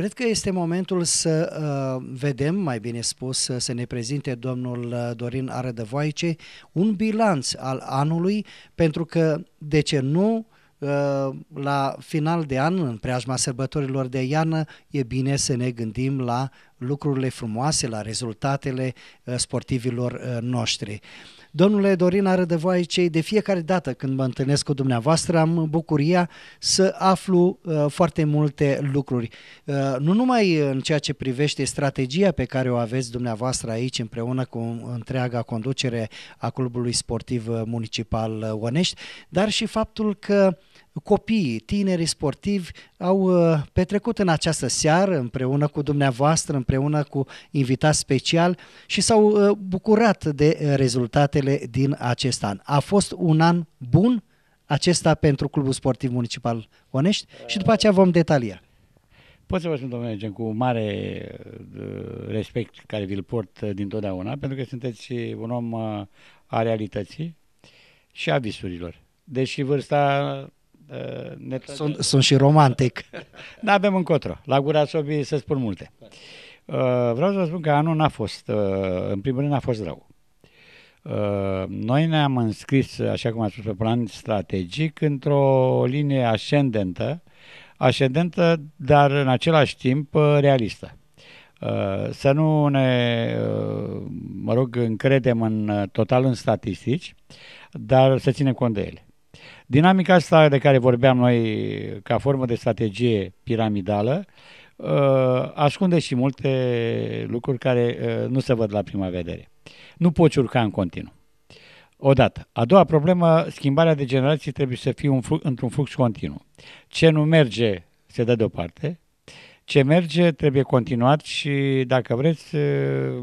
Cred că este momentul să uh, vedem, mai bine spus, să, ne prezinte domnul uh, Dorin Arădăvoice un bilanț al anului, pentru că, de ce nu, uh, la final de an, în preajma sărbătorilor de iarnă, e bine să ne gândim la lucrurile frumoase, la rezultatele uh, sportivilor noștri. Domnule Dorin, are de voi cei de fiecare dată când mă întâlnesc cu dumneavoastră, am bucuria să aflu uh, foarte multe lucruri. Uh, nu numai în ceea ce privește strategia pe care o aveți dumneavoastră aici împreună cu întreaga conducere a Clubului Sportiv Municipal Onești, dar și faptul că uh, copiii, tinerii sportivi au uh, petrecut în această seară împreună cu dumneavoastră, împreună cu invitat special și s-au uh, bucurat de uh, rezultatele din acest an. A fost un an bun acesta pentru Clubul Sportiv Municipal Onești și după aceea vom detalia. Pot să vă spun, domnule Gen, cu mare respect care vi-l port dintotdeauna, pentru că sunteți un om a realității și a visurilor. Deși vârsta Uh, ne sunt, sunt și romantic. Nu da, avem încotro. La gura sobii se spun multe. Uh, vreau să vă spun că anul n-a fost, uh, în primul rând n-a fost rău. Noi ne-am înscris, așa cum am spus, pe plan strategic, într-o linie ascendentă, ascendentă, dar în același timp realistă. Să nu ne, mă rog, încredem în, total în statistici, dar să ținem cont de ele. Dinamica asta de care vorbeam noi ca formă de strategie piramidală uh, ascunde și multe lucruri care uh, nu se văd la prima vedere. Nu poți urca în continuu. Odată. A doua problemă, schimbarea de generații trebuie să fie un flux, într-un flux continuu. Ce nu merge se dă deoparte, ce merge trebuie continuat și, dacă vreți, uh,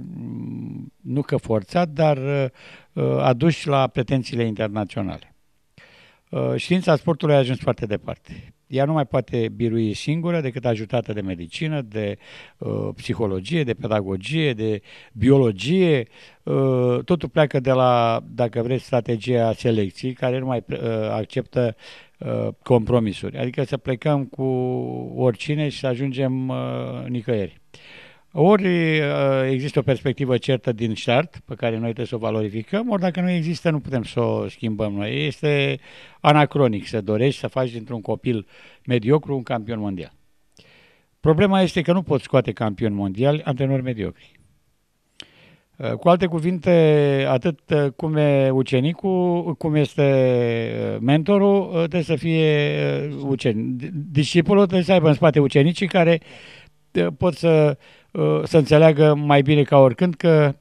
nu că forțat, dar aduși la pretențiile internaționale. Uh, știința sportului a ajuns foarte departe. Ea nu mai poate birui singură decât ajutată de medicină, de uh, psihologie, de pedagogie, de biologie. Uh, totul pleacă de la, dacă vreți, strategia selecției, care nu mai uh, acceptă uh, compromisuri. Adică să plecăm cu oricine și să ajungem uh, nicăieri. Ori uh, există o perspectivă certă din start, pe care noi trebuie să o valorificăm, ori dacă nu există, nu putem să o schimbăm noi. Este anacronic să dorești să faci dintr-un copil mediocru un campion mondial. Problema este că nu poți scoate campion mondial antrenori mediocri. Uh, cu alte cuvinte, atât uh, cum e ucenicul, cum este mentorul, trebuie să fie ucenic. Discipulul trebuie să aibă în spate ucenicii care pot să Uh, să înțeleagă mai bine ca oricând că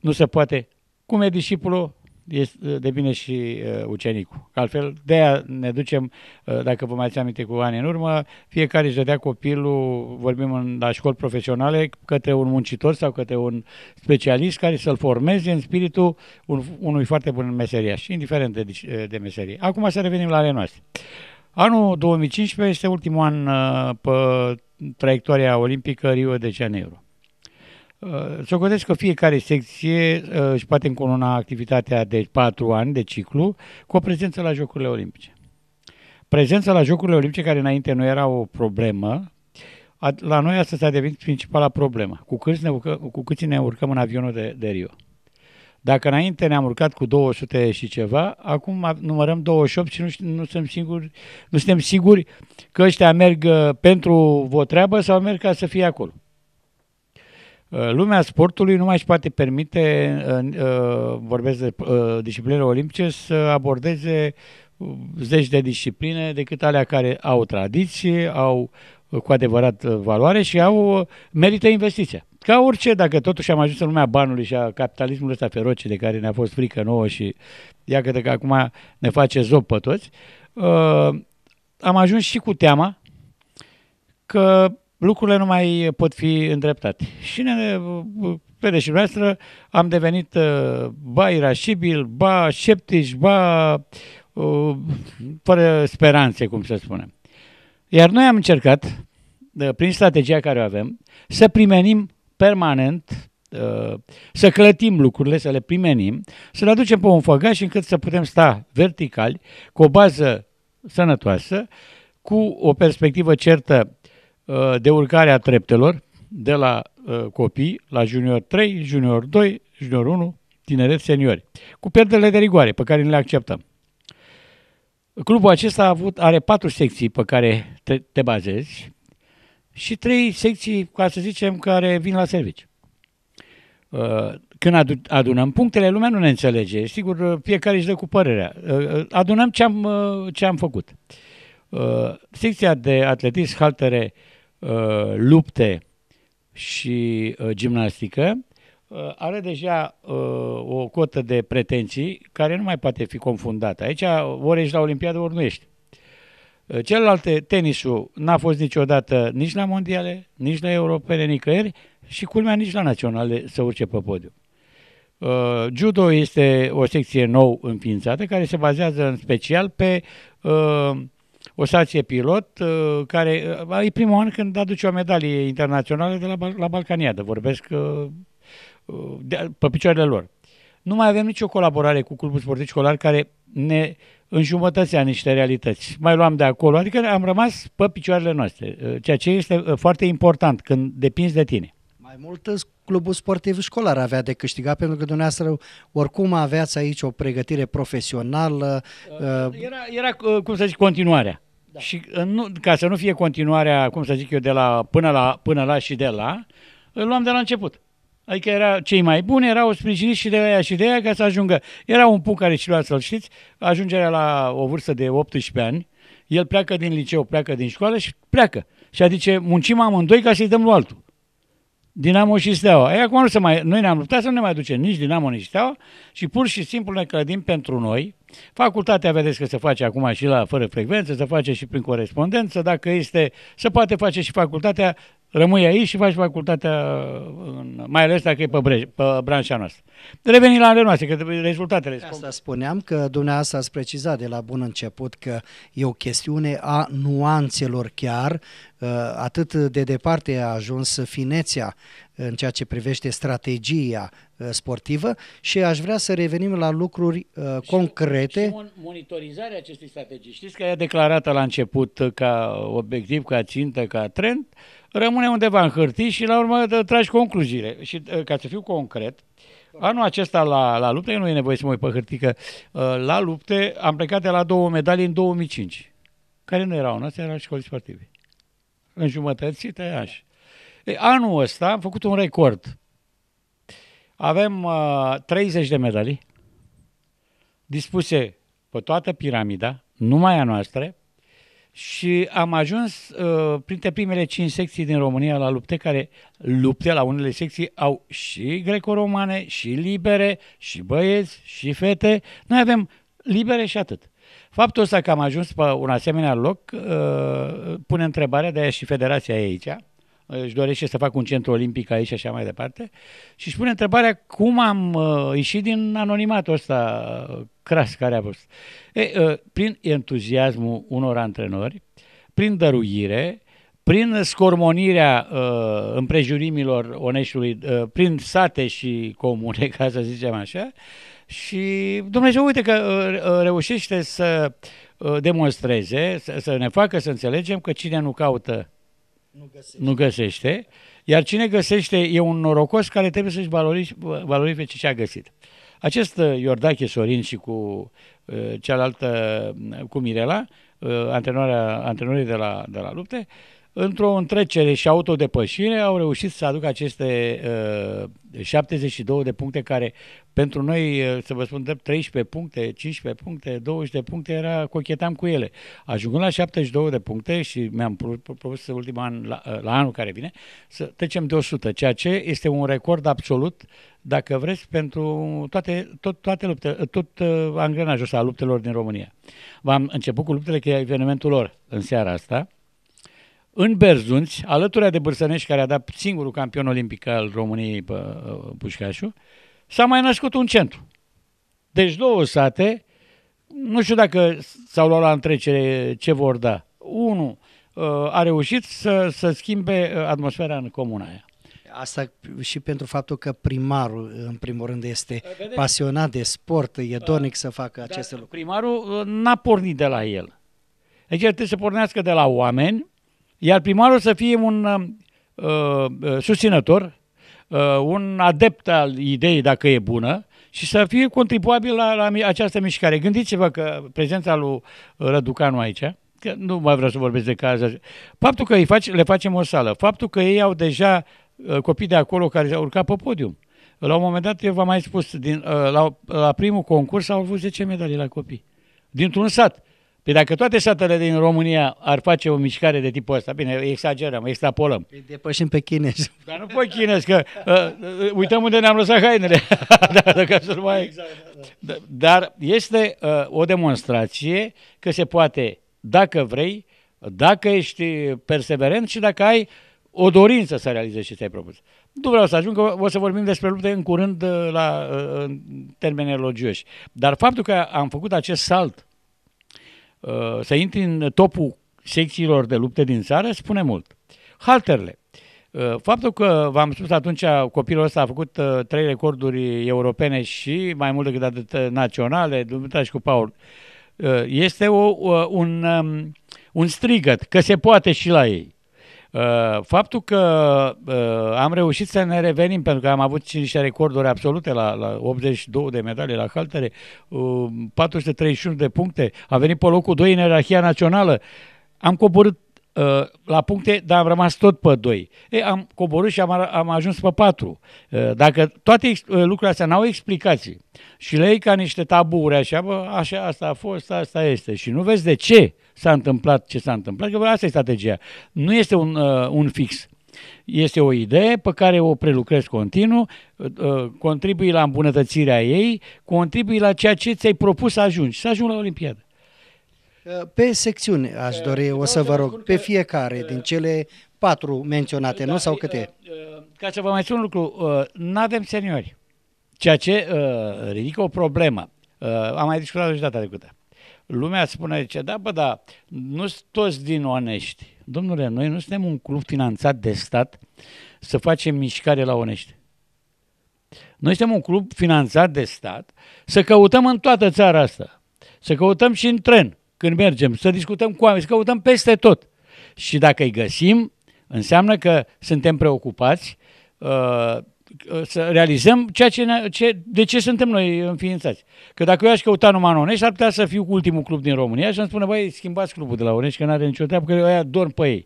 nu se poate. Cum e discipulul, uh, de bine și uh, ucenicul. Altfel, de aia ne ducem, uh, dacă vă mai aminte cu ani în urmă, fiecare își dădea copilul, vorbim în, la școli profesionale, către un muncitor sau către un specialist care să-l formeze în spiritul un, unui foarte bun meseriaș, indiferent de, uh, de meserie. Acum să revenim la ale noastre. Uh, Anul 2015 este ultimul an uh, pe traiectoria olimpică Rio de Janeiro. Uh, să s-o că fiecare secție uh, își poate încununa activitatea de 4 ani de ciclu cu o prezență la Jocurile Olimpice. Prezența la Jocurile Olimpice, care înainte nu era o problemă, la noi asta s-a devenit principala problemă. Cu câți ne, urcăm cu câți ne urcăm în avionul de, de Rio. Dacă înainte ne-am urcat cu 200 și ceva, acum numărăm 28 și nu, știu, nu, suntem, singuri, nu suntem siguri că ăștia merg uh, pentru o treabă sau merg ca să fie acolo. Uh, lumea sportului nu mai își poate permite, uh, vorbesc de disciplinele olimpice, să abordeze zeci de discipline decât alea care au tradiție, au cu adevărat valoare și au merită investiția ca orice, dacă totuși am ajuns în lumea banului și a capitalismului ăsta feroce de care ne-a fost frică nouă și ia că acum ne face zop pe toți, uh, am ajuns și cu teama că lucrurile nu mai pot fi îndreptate. Și ne, pe uh, deși noastră am devenit uh, ba irascibil, ba sceptici, ba uh, fără speranțe, cum să spunem. Iar noi am încercat, uh, prin strategia care o avem, să primenim permanent uh, să clătim lucrurile, să le primenim, să le aducem pe un făgaș încât să putem sta verticali, cu o bază sănătoasă, cu o perspectivă certă uh, de urcare a treptelor, de la uh, copii la junior 3, junior 2, junior 1, tineret, seniori, cu pierderile de rigoare pe care le acceptăm. Clubul acesta a avut, are patru secții pe care te, te bazezi, și trei secții, ca să zicem, care vin la serviciu. Uh, când adunăm punctele, lumea nu ne înțelege. Sigur, uh, fiecare își dă cu părerea. Uh, adunăm ce am, ce am făcut. Secția de atletism, haltere, lupte și gimnastică are deja o cotă de pretenții care nu mai poate fi confundată. Aici ori ești la Olimpiadă, ori nu ești. Eh, celelalte, tenisul, n-a fost niciodată nici la mondiale, nici la europene, nicăieri și culmea nici la naționale să urce pe podium. Uh, judo este o secție nou înființată care se bazează în special pe uh, o stație pilot uh, care uh, e primul an când aduce o medalie internațională de la, la Balcaniadă, vorbesc uh, de, pe picioarele lor. Nu mai avem nicio colaborare cu clubul sportiv școlar care ne uh, înjumătățea niște realități. Mai luam de acolo, adică am rămas pe picioarele noastre, uh, ceea ce este uh, foarte important când depinzi de tine. Mai mult clubul sportiv școlar avea de câștigat, pentru că dumneavoastră oricum aveați aici o pregătire profesională. Uh, era, era cum să zic, continuarea. Da. Și nu, ca să nu fie continuarea, cum să zic eu, de la până la, până la și de la, îl luam de la început. Adică era, cei mai buni erau sprijiniți și de aia și de aia ca să ajungă. Era un punct care și lua să-l știți, ajungerea la o vârstă de 18 ani, el pleacă din liceu, pleacă din școală și pleacă. Și adică muncim amândoi ca să-i dăm lui altul. Dinamo și Steaua. Ei, acum nu se mai, noi ne-am luptat să nu ne mai ducem nici Dinamo, nici Steaua și pur și simplu ne clădim pentru noi. Facultatea, vedeți că se face acum și la fără frecvență, se face și prin corespondență, dacă este, se poate face și facultatea Rămâi aici și faci facultatea, în, mai ales dacă e pe, brej, pe branșa noastră. Reveni la ale noastre, că rezultatele sunt. Asta spuneam că dumneavoastră ați precizat de la bun început că e o chestiune a nuanțelor chiar, uh, atât de departe a ajuns finețea în ceea ce privește strategia uh, sportivă și aș vrea să revenim la lucruri uh, concrete. Și monitorizarea acestei strategii. Știți că ea declarată la început ca obiectiv, ca țintă, ca trend, rămâne undeva în hârtii și la urmă tragi concluziile. Și uh, ca să fiu concret, Anul acesta la, la lupte, nu e nevoie să mă uit pe hârtică, la lupte am plecat de la două medalii în 2005, care nu erau noastre, erau școli sportive. În jumătăți, așa. E, păi, anul ăsta am făcut un record. Avem uh, 30 de medalii dispuse pe toată piramida, numai a noastră, și am ajuns uh, printre primele cinci secții din România la lupte, care lupte la unele secții au și greco-romane, și libere, și băieți, și fete. Noi avem libere și atât. Faptul ăsta că am ajuns pe un asemenea loc uh, pune întrebarea, de aia și federația e aici, își dorește să facă un centru olimpic aici și așa mai departe, și spune întrebarea cum am uh, ieșit din anonimatul ăsta uh, cras care a fost. E, uh, prin entuziasmul unor antrenori, prin dăruire, prin scormonirea uh, împrejurimilor oneșului, uh, prin sate și comune, ca să zicem așa, și Dumnezeu, uite că uh, uh, reușește să uh, demonstreze, să, să ne facă să înțelegem că cine nu caută nu găsește. Nu găsește. Iar cine găsește e un norocos care trebuie să-și valorifice ce a găsit. Acest uh, Iordache Sorin și cu uh, cealaltă, mm, cu Mirela, uh, antrenoarea, antrenorii de la, de la lupte, într-o întrecere și autodepășire au reușit să aducă aceste uh, 72 de puncte care pentru noi, uh, să vă spun 13 puncte, 15 puncte, 20 de puncte, era, cochetam cu ele. Ajungând la 72 de puncte și mi-am propus să ultimul an, la, uh, la anul care vine, să trecem de 100, ceea ce este un record absolut, dacă vreți, pentru toate, tot, toate lupte, uh, tot uh, angrenajul ăsta a luptelor din România. V-am început cu luptele, că e evenimentul lor în seara asta, în Berzunți, alături de Bârsănești, care a dat singurul campion olimpic al României pe uh, Pușcașu, s-a mai născut un centru. Deci două sate, nu știu dacă s-au luat la întrecere ce vor da. Unul uh, a reușit să, să schimbe uh, atmosfera în comuna aia. Asta și pentru faptul că primarul, în primul rând, este păi, Vedeți? pasionat de sport, e da. dornic să facă aceste lucruri. Primarul n-a pornit de la el. Deci el trebuie să pornească de la oameni iar primarul să fie un uh, uh, susținător, uh, un adept al ideii dacă e bună și să fie contribuabil la, la această mișcare. Gândiți-vă că prezența lui Răducanu aici, că nu mai vreau să vorbesc de caz, faptul că îi faci, le facem o sală, faptul că ei au deja uh, copii de acolo care au urcat pe podium. La un moment dat, eu v-am mai spus, din, uh, la, la primul concurs au avut 10 medalii la copii, dintr-un sat. Păi dacă toate satele din România ar face o mișcare de tipul ăsta, bine, exagerăm, extrapolăm. Îi păi depășim pe chinez. Dar nu pe chinez, că uh, uităm unde ne-am lăsat hainele. da, dacă să mai... Exact, da, da. da dar este uh, o demonstrație că se poate, dacă vrei, dacă ești perseverent și dacă ai o dorință să realizezi ce ți-ai propus. Nu vreau să ajung, că o să vorbim despre lupte în curând la, în termeni elogioși. Dar faptul că am făcut acest salt Uh, să intri în topul secțiilor de luptă din țară spune mult. Halterele. Uh, faptul că, v-am spus atunci, copilul ăsta a făcut uh, trei recorduri europene și mai mult decât atât naționale, dumneavoastră și cu Paul, este o, un, um, un strigăt că se poate și la ei. Uh, faptul că uh, am reușit să ne revenim, pentru că am avut și niște recorduri absolute la, la 82 de medalii la haltere, 431 uh, de puncte, am venit pe locul 2 în ierarhia națională, am coborât Uh, la puncte, dar am rămas tot pe 2. E, am coborât și am, am ajuns pe 4. Uh, dacă toate uh, lucrurile astea n-au explicații și le ca niște taburi așa, bă, așa, asta a fost, asta este și nu vezi de ce s-a întâmplat ce s-a întâmplat, că bă, asta e strategia. Nu este un, uh, un fix. Este o idee pe care o prelucrezi continuu, contribui la îmbunătățirea ei, contribui la ceea ce ți-ai propus să ajungi, să ajungi la Olimpiadă. Pe secțiune, aș dori, o să vă rog, pe fiecare din cele patru menționate, da, nu? Sau câte? Ca să vă mai spun un lucru, nu avem seniori, ceea ce ridică o problemă. Am mai discutat și data trecută. Lumea spune, ce da, bă, da, nu sunt toți din onești. Domnule, noi nu suntem un club finanțat de stat să facem mișcare la onești. Noi suntem un club finanțat de stat să căutăm în toată țara asta. Să căutăm și în tren când mergem, să discutăm cu oameni, să căutăm peste tot. Și dacă îi găsim, înseamnă că suntem preocupați uh, uh, să realizăm ceea ce, ne, ce, de ce suntem noi înființați. Că dacă eu aș căuta numai în Onești, ar putea să fiu ultimul club din România și îmi spune, băi, schimbați clubul de la Onești, că nu are nicio treabă, că ăia dorm pe ei.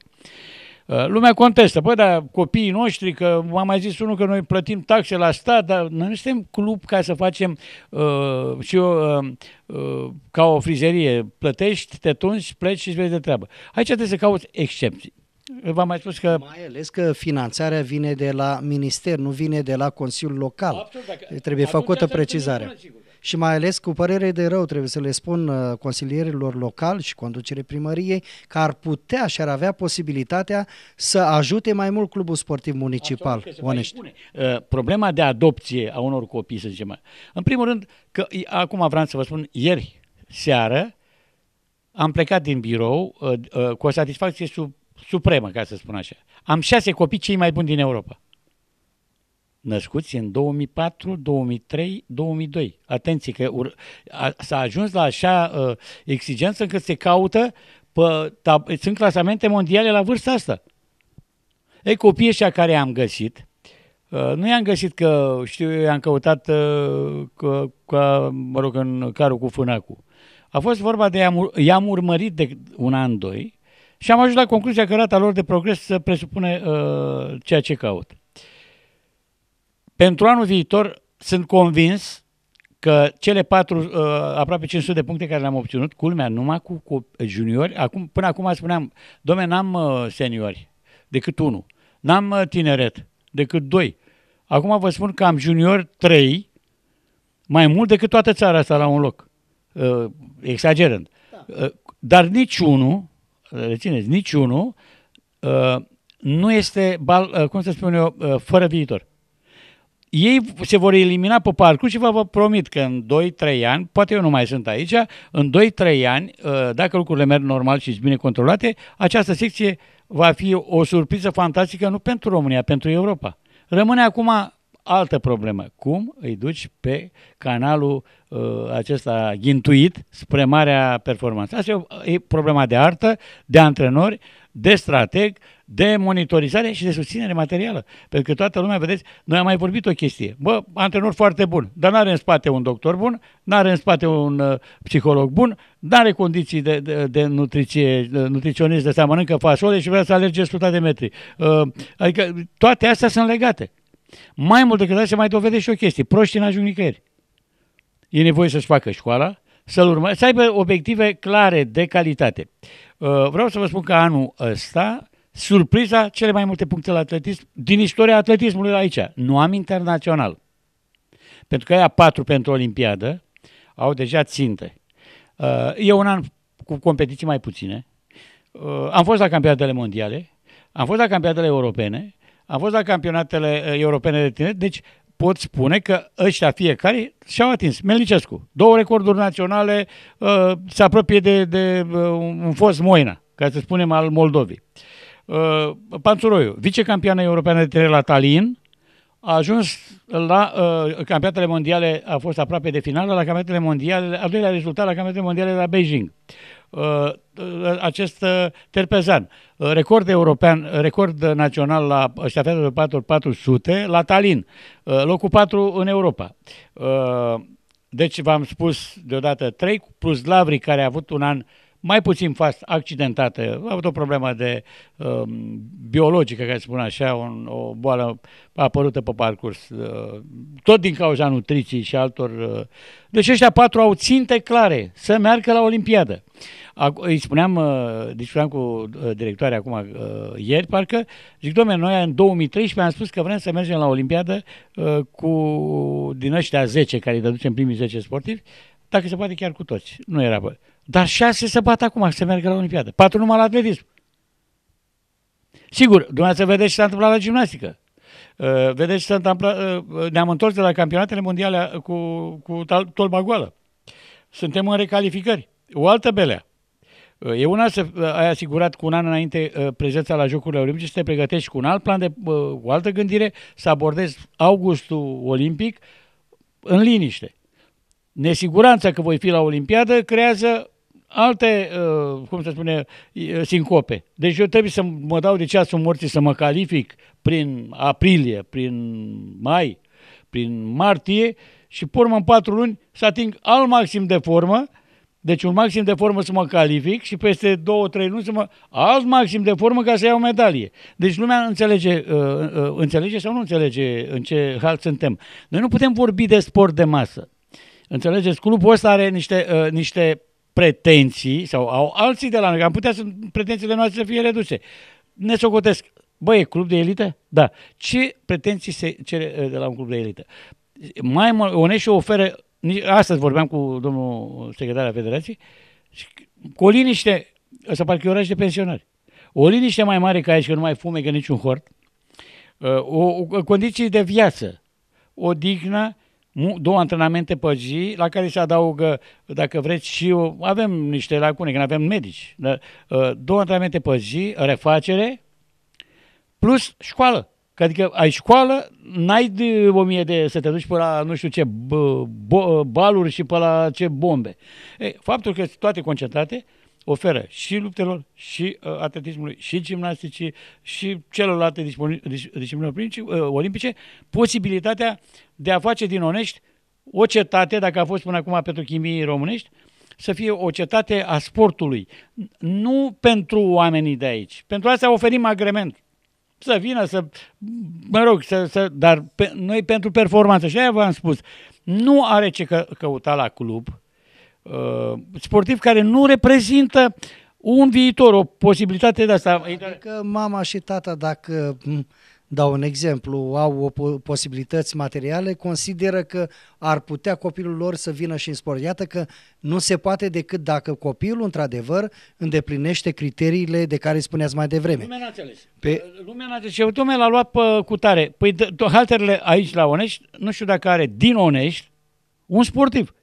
Uh, lumea contestă, Păi, dar copiii noștri, că m-a mai zis unul că noi plătim taxe la stat, dar noi nu suntem club ca să facem uh, și eu, uh, uh, ca o frizerie, plătești, te tunzi, pleci și îți vezi de treabă. Aici trebuie să cauți excepții. V-am mai spus că... Mai ales că finanțarea vine de la minister, nu vine de la Consiliul Local. Absolut, dacă... Trebuie făcută precizarea. Până, sigur și mai ales cu părere de rău trebuie să le spun uh, consilierilor locali și conducere primăriei că ar putea și ar avea posibilitatea să ajute mai mult clubul sportiv municipal. Onești. Uh, problema de adopție a unor copii, să zicem, în primul rând, că acum vreau să vă spun, ieri seară am plecat din birou uh, uh, cu o satisfacție sub, supremă, ca să spun așa. Am șase copii cei mai buni din Europa născuți în 2004, 2003, 2002. Atenție că ur- a, s-a ajuns la așa uh, exigență încât se caută, pe, ta, sunt clasamente mondiale la vârsta asta. Ei, copiii ăștia care am găsit, uh, nu i-am găsit că, știu, i-am căutat, uh, că, că, mă rog, în carul cu fânacul. A fost vorba de, i-am, i-am urmărit de un an, doi, și am ajuns la concluzia că rata lor de progres presupune uh, ceea ce caut. Pentru anul viitor sunt convins că cele patru, uh, aproape 500 de puncte care le-am obținut, culmea, numai cu, cu juniori, acum, până acum spuneam, domne, n-am uh, seniori decât unul, n-am uh, tineret decât doi. Acum vă spun că am juniori trei, mai mult decât toată țara asta la un loc, uh, exagerând. Da. Uh, dar niciunul, rețineți, niciunul uh, nu este, bal, uh, cum să spun eu, uh, fără viitor ei se vor elimina pe parcurs și vă, vă promit că în 2-3 ani, poate eu nu mai sunt aici, în 2-3 ani, uh, dacă lucrurile merg normal și sunt bine controlate, această secție va fi o surpriză fantastică nu pentru România, pentru Europa. Rămâne acum altă problemă. Cum îi duci pe canalul uh, acesta ghintuit spre marea performanță? Asta e problema de artă, de antrenori, de strateg, de monitorizare și de susținere materială. Pentru că toată lumea, vedeți, noi am mai vorbit o chestie. Bă, antrenor foarte bun, dar nu are în spate un doctor bun, nu are în spate un uh, psiholog bun, nu are condiții de, de, de nutriție, de nutriționist de să mănâncă fasole și deci vrea să alerge 100 de metri. Uh, adică toate astea sunt legate. Mai mult decât asta se mai dovedește o chestie. Proștii n-ajung nicăieri. E nevoie să-și facă școala, să-l urmă, să aibă obiective clare de calitate. Uh, vreau să vă spun că anul ăsta surpriza cele mai multe puncte la atletism din istoria atletismului aici. Nu am internațional. Pentru că aia patru pentru Olimpiadă au deja ținte. Uh, e un an cu competiții mai puține. Uh, am fost la campionatele mondiale, am fost la campionatele europene, am fost la campionatele uh, europene de tineri, deci pot spune că ăștia fiecare și-au atins. Melnicescu, două recorduri naționale, se apropie de, de un fost Moina, ca să spunem, al Moldovei. Uh, Uh, Panțuroiu, vicecampioană europeană de trei la Tallinn, a ajuns la uh, campionatele mondiale, a fost aproape de finală la campionatele mondiale, al doilea rezultat la campionatele mondiale la Beijing. Uh, uh acest uh, terpezan, uh, record european, uh, record național la ștafeta de 4400, la Tallinn, uh, locul 4 în Europa. Uh, deci v-am spus deodată 3 plus Lavri care a avut un an uh, mai puțin fast accidentată, a avut o problemă de um, biologică, ca să spun așa, un, o boală apărută pe parcurs, uh, tot din cauza nutriției și altor. Uh. Deci ăștia patru au ținte clare să meargă la Olimpiadă. Ac- îi spuneam, uh, discutam cu uh, directoarea acum uh, ieri, parcă, zic, domnule, noi în 2013 am spus că vrem să mergem la Olimpiadă uh, cu din ăștia 10 care îi ducem primii 10 sportivi, dacă se poate chiar cu toți. Nu era, bă. Dar șase se bat acum să se merg la Olimpiadă. Patru numai la atletism. Sigur, dumneavoastră vedeți ce s-a întâmplat la gimnastică. Uh, vedeți ce s-a întâmplat, uh, uh, ne-am întors de la campionatele mondiale cu, cu tolba goală. Suntem în recalificări. O altă belea. E una să ai asigurat cu un an înainte prezența la Jocurile Olimpice, să te pregătești cu un alt plan, de, cu altă gândire, să abordezi augustul olimpic în liniște. Nesiguranța că voi fi la Olimpiadă creează alte, uh, cum se spune, uh, sincope. Deci eu trebuie să mă dau de ceasul morții să mă calific prin aprilie, prin mai, prin martie și pe în patru luni să ating al maxim de formă, deci un maxim de formă să mă calific și peste două, trei luni să mă... alt maxim de formă ca să iau medalie. Deci lumea înțelege, uh, înțelege sau nu înțelege în ce hal suntem. Noi nu putem vorbi de sport de masă. Înțelegeți? Clubul ăsta are niște, niște pretenții sau au alții de la noi, am putea să pretențiile noastre să fie reduse. Ne socotesc. Băi, e club de elită? Da. Ce pretenții se cere uh, de la un club de elită? Mai mult, Onești oferă, astăzi vorbeam cu domnul secretar al federației, cu o liniște, să parcă e oraș de pensionari, o liniște mai mare ca aici, că nu mai că niciun hort, uh, o, o, condiții de viață, o dignă două antrenamente pe zi, la care se adaugă, dacă vreți, și eu, avem niște lacune, că nu avem medici, dar, ă, două antrenamente pe zi, refacere, plus școală. Că adică ai școală, n-ai de o mie de să te duci pe la nu știu ce baluri și pe la ce bombe. Ei, faptul că toate concentrate oferă și luptelor, și uh, atletismului, și gimnasticii, și celorlalte disciplinelor ă, olimpice posibilitatea de a face din Onești o cetate, dacă a fost până acum pentru chimiei românești, să fie o cetate a sportului. Nu pentru oamenii de aici. Pentru asta oferim agrement. Să vină, să, mă rog, să, să, dar pe, noi pentru performanță. Și aia v-am spus, nu are ce că, căuta la club uh, sportiv care nu reprezintă un viitor, o posibilitate de asta. Adică mama și tata, dacă dau un exemplu, au o posibilități materiale, consideră că ar putea copilul lor să vină și în sport. Iată că nu se poate decât dacă copilul, într-adevăr, îndeplinește criteriile de care spuneați mai devreme. Lumea n-a înțeles. Pe... Lumea n-a înțeles. l-a luat pe cutare. Păi halterele aici la Onești, nu știu dacă are din Onești un sportiv.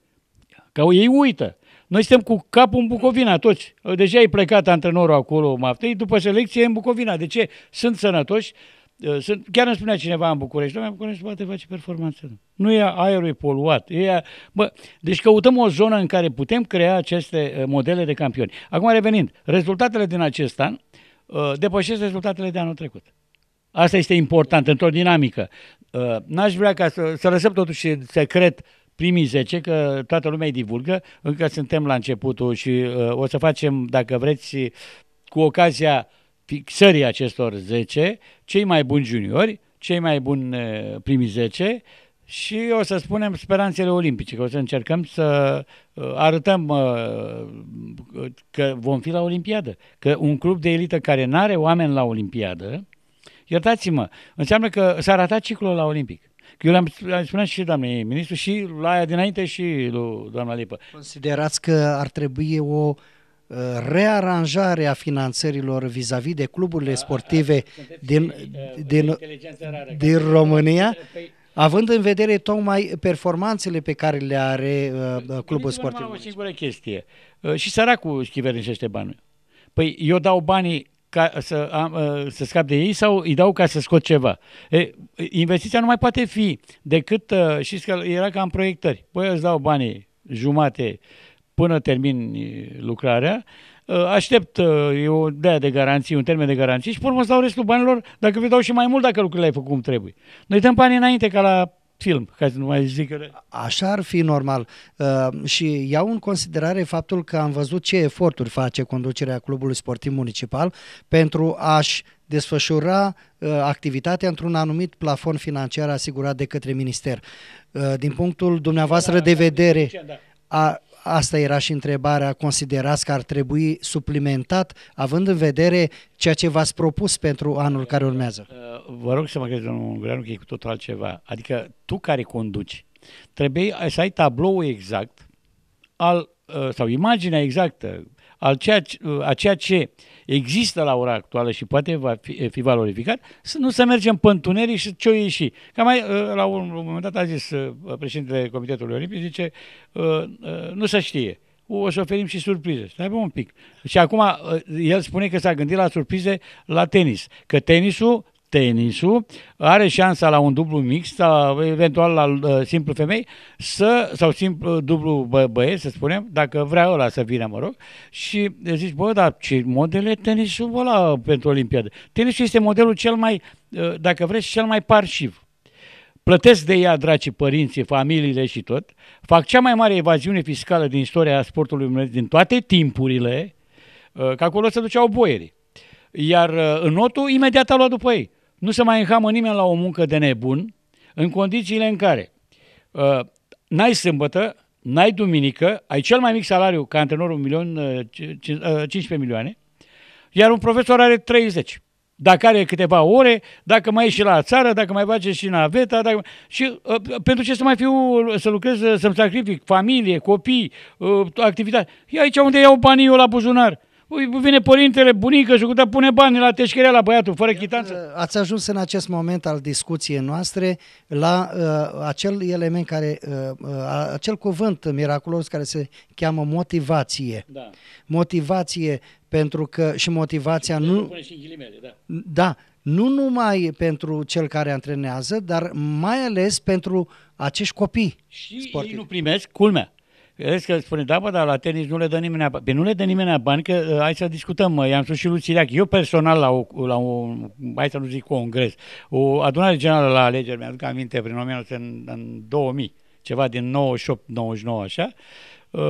Că ei uită. Noi suntem cu capul în Bucovina, toți. Deja e plecat antrenorul acolo, maftei, după selecție în Bucovina. De ce? Sunt sănătoși, Eh, sunt, chiar îmi spunea cineva în București, doamne, București poate face performanță. Nu e aerul e poluat. E, bă, deci căutăm o zonă în care putem crea aceste eh, modele de campioni. Acum revenind, rezultatele din acest an eh, depășesc rezultatele de anul trecut. Asta este important, într-o dinamică. N-aș vrea ca să, să lăsăm totuși secret primii 10, că toată lumea îi divulgă, încă suntem la începutul și o să facem, dacă vreți, cu ocazia fixării acestor 10, cei mai buni juniori, cei mai buni primi 10 și o să spunem speranțele olimpice, că o să încercăm să arătăm că vom fi la Olimpiadă, că un club de elită care nu are oameni la Olimpiadă, iertați-mă, înseamnă că s-a ratat ciclul la Olimpic. eu le-am spus și doamnei ministru și la aia dinainte și lui doamna Lipă. Considerați că ar trebui o rearanjarea finanțărilor vis-a-vis de cluburile sportive din, din, uh, din România, păi- având în vedere tocmai performanțele pe care le are uh, păi, clubul sportiv. o singură chestie. Uh, și săracul chivernicește bani. Păi eu dau banii ca să, am, uh, să scap de ei sau îi dau ca să scot ceva. E, investiția nu mai poate fi decât, uh, știți că era ca în proiectări. eu îți dau banii jumate, uh, până termin lucrarea, ă, aștept ă, eu de de garanții, un termen de garanție și, pe urmă, dau restul banilor, dacă vi dau și mai mult dacă lucrurile ai făcut cum trebuie. Noi dăm bani înainte ca la film, ca să nu mai zic eu. Așa ar fi normal. Uh, și iau în considerare faptul că am văzut ce eforturi face conducerea Clubului Sportiv Municipal pentru a-și desfășura uh, activitatea într-un anumit plafon financiar asigurat de către minister. Uh, din punctul dumneavoastră da, de da, da, vedere, da. a, Asta era și întrebarea. Considerați că ar trebui suplimentat, având în vedere ceea ce v-ați propus pentru anul care urmează? Uh, vă rog să mă credeți, domnul Greanu, că e cu totul altceva. Adică tu care conduci, trebuie să ai tabloul exact al, uh, sau imaginea exactă al ceea, uh, a ceea ce există la ora actuală și poate va fi, fi valorificat, să nu să mergem pe și ce o ieși. Ca mai, uh, la un moment dat a zis uh, președintele Comitetului Olimpic, zice, nu se știe o să oferim și surprize. Stai un pic. Și acum el spune că s-a gândit la surprize la tenis. Că tenisul tenisul, are șansa la un dublu mix, sau eventual la uh, simplu femei, să, sau simplu dublu bă, băieți, să spunem, dacă vrea ăla să vină, mă rog, și zici, bă, dar ce modele tenisul ăla pentru Olimpiadă? Tenisul este modelul cel mai, uh, dacă vreți, cel mai parșiv. Plătesc de ea, dragi părinții, familiile și tot, fac cea mai mare evaziune fiscală din istoria sportului din toate timpurile, uh, că acolo se duceau boierii. Iar în notul imediat a luat după ei nu se mai înhamă nimeni la o muncă de nebun, în condițiile în care uh, n-ai sâmbătă, n-ai duminică, ai cel mai mic salariu ca antrenor 1 milion, uh, 15 uh, milioane, iar un profesor are 30. Dacă are câteva ore, dacă mai ieși la țară, dacă mai face și naveta, dacă... și uh, pentru ce să mai fiu, să lucrez, să-mi sacrific familie, copii, uh, activitate. E aici unde iau banii eu la buzunar. Ui, păi, vine părintele, bunică și cu pune bani la teșcherea la băiatul, fără chitanță. Uh, ați ajuns în acest moment al discuției noastre la uh, acel element care, uh, uh, acel cuvânt miraculos care se cheamă motivație. Da. Motivație pentru că și motivația și nu... Pune și ghilimele, da. da, nu numai pentru cel care antrenează, dar mai ales pentru acești copii Și sportivi. ei nu primesc, culmea, Că spune, da, bă, dar la tenis nu le dă nimeni bani. Păi nu le dă nimeni bani, că ă, hai să discutăm. Ă, i-am spus și lui Țiriac. Eu personal, la, o, la un, hai să nu zic congres, o adunare generală la alegeri, mi-aduc aminte, prin 1900, în, în 2000, ceva din 98-99, așa, uh,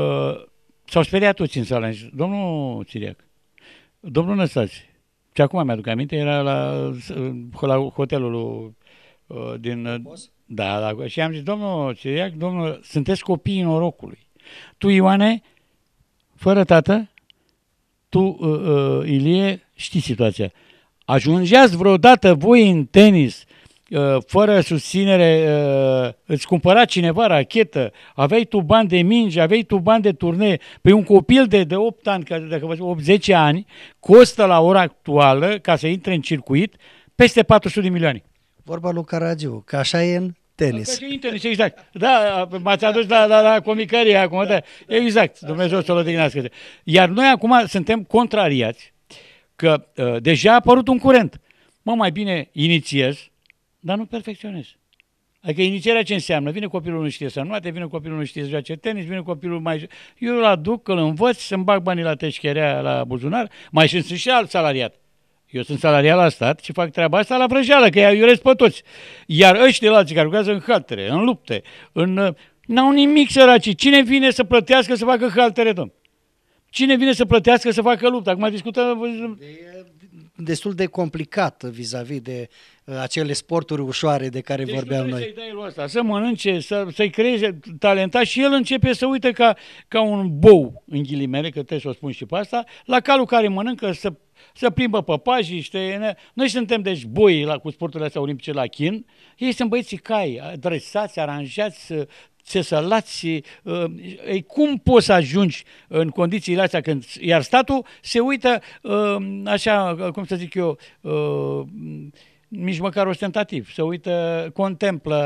s-au speriat toți în sală. Zis, domnul Țiriac, domnul Năstase, și acum mi-aduc aminte, era la, la hotelul uh, din... Da, da, și am zis, domnul Ciriac, domnul, sunteți copiii norocului. Tu, Ioane, fără tată, tu, uh, uh, Ilie, știi situația. Ajungeați vreodată voi în tenis uh, fără susținere, uh, îți cumpăra cineva rachetă, aveai tu bani de minge, aveai tu bani de turnee. Pe un copil de, de 8 ani, că dacă vă 8-10 ani, costă la ora actuală, ca să intre în circuit, peste 400 de milioane. Vorba lui Caragiu, că așa e în tenis. Ca și tenis, exact. Da, m-ați adus la, la, la comicărie acum. Da. da. Exact, Dumnezeu să-l odihnească. Iar noi acum suntem contrariați că uh, deja a apărut un curent. Mă, mai bine inițiez, dar nu perfecționez. Adică inițierea ce înseamnă? Vine copilul nu știe să nu vine copilul nu știe să joace tenis, vine copilul mai... Eu îl aduc, îl învăț, să-mi bag banii la teșcherea, la buzunar, mai sunt și alt salariat. Eu sunt salariat la stat și fac treaba asta la vrăjeală, că îi iuresc pe toți. Iar ăștia alții care lucrează în haltere, în lupte, în... Uh, n-au nimic săraci. Cine vine să plătească să facă haltere, domn? Cine vine să plătească să facă luptă? Acum discutăm... E destul de complicat vis-a-vis de uh, acele sporturi ușoare de care deci vorbeam noi. Să-i dai asta, să mănânce, să, să-i creeze talentat și el începe să uite ca, ca un bou, în ghilimele, că trebuie să o spun și pe asta, la calul care mănâncă să să plimbă pe paji, știe, noi suntem deci boi la, cu sporturile astea olimpice la chin, ei sunt băieții cai, adresați, aranjați, ă, țesălați, ă, ei, cum poți să ajungi în condițiile astea când, iar statul se uită ă, așa, cum să zic eu, nici măcar ostentativ, se uită, contemplă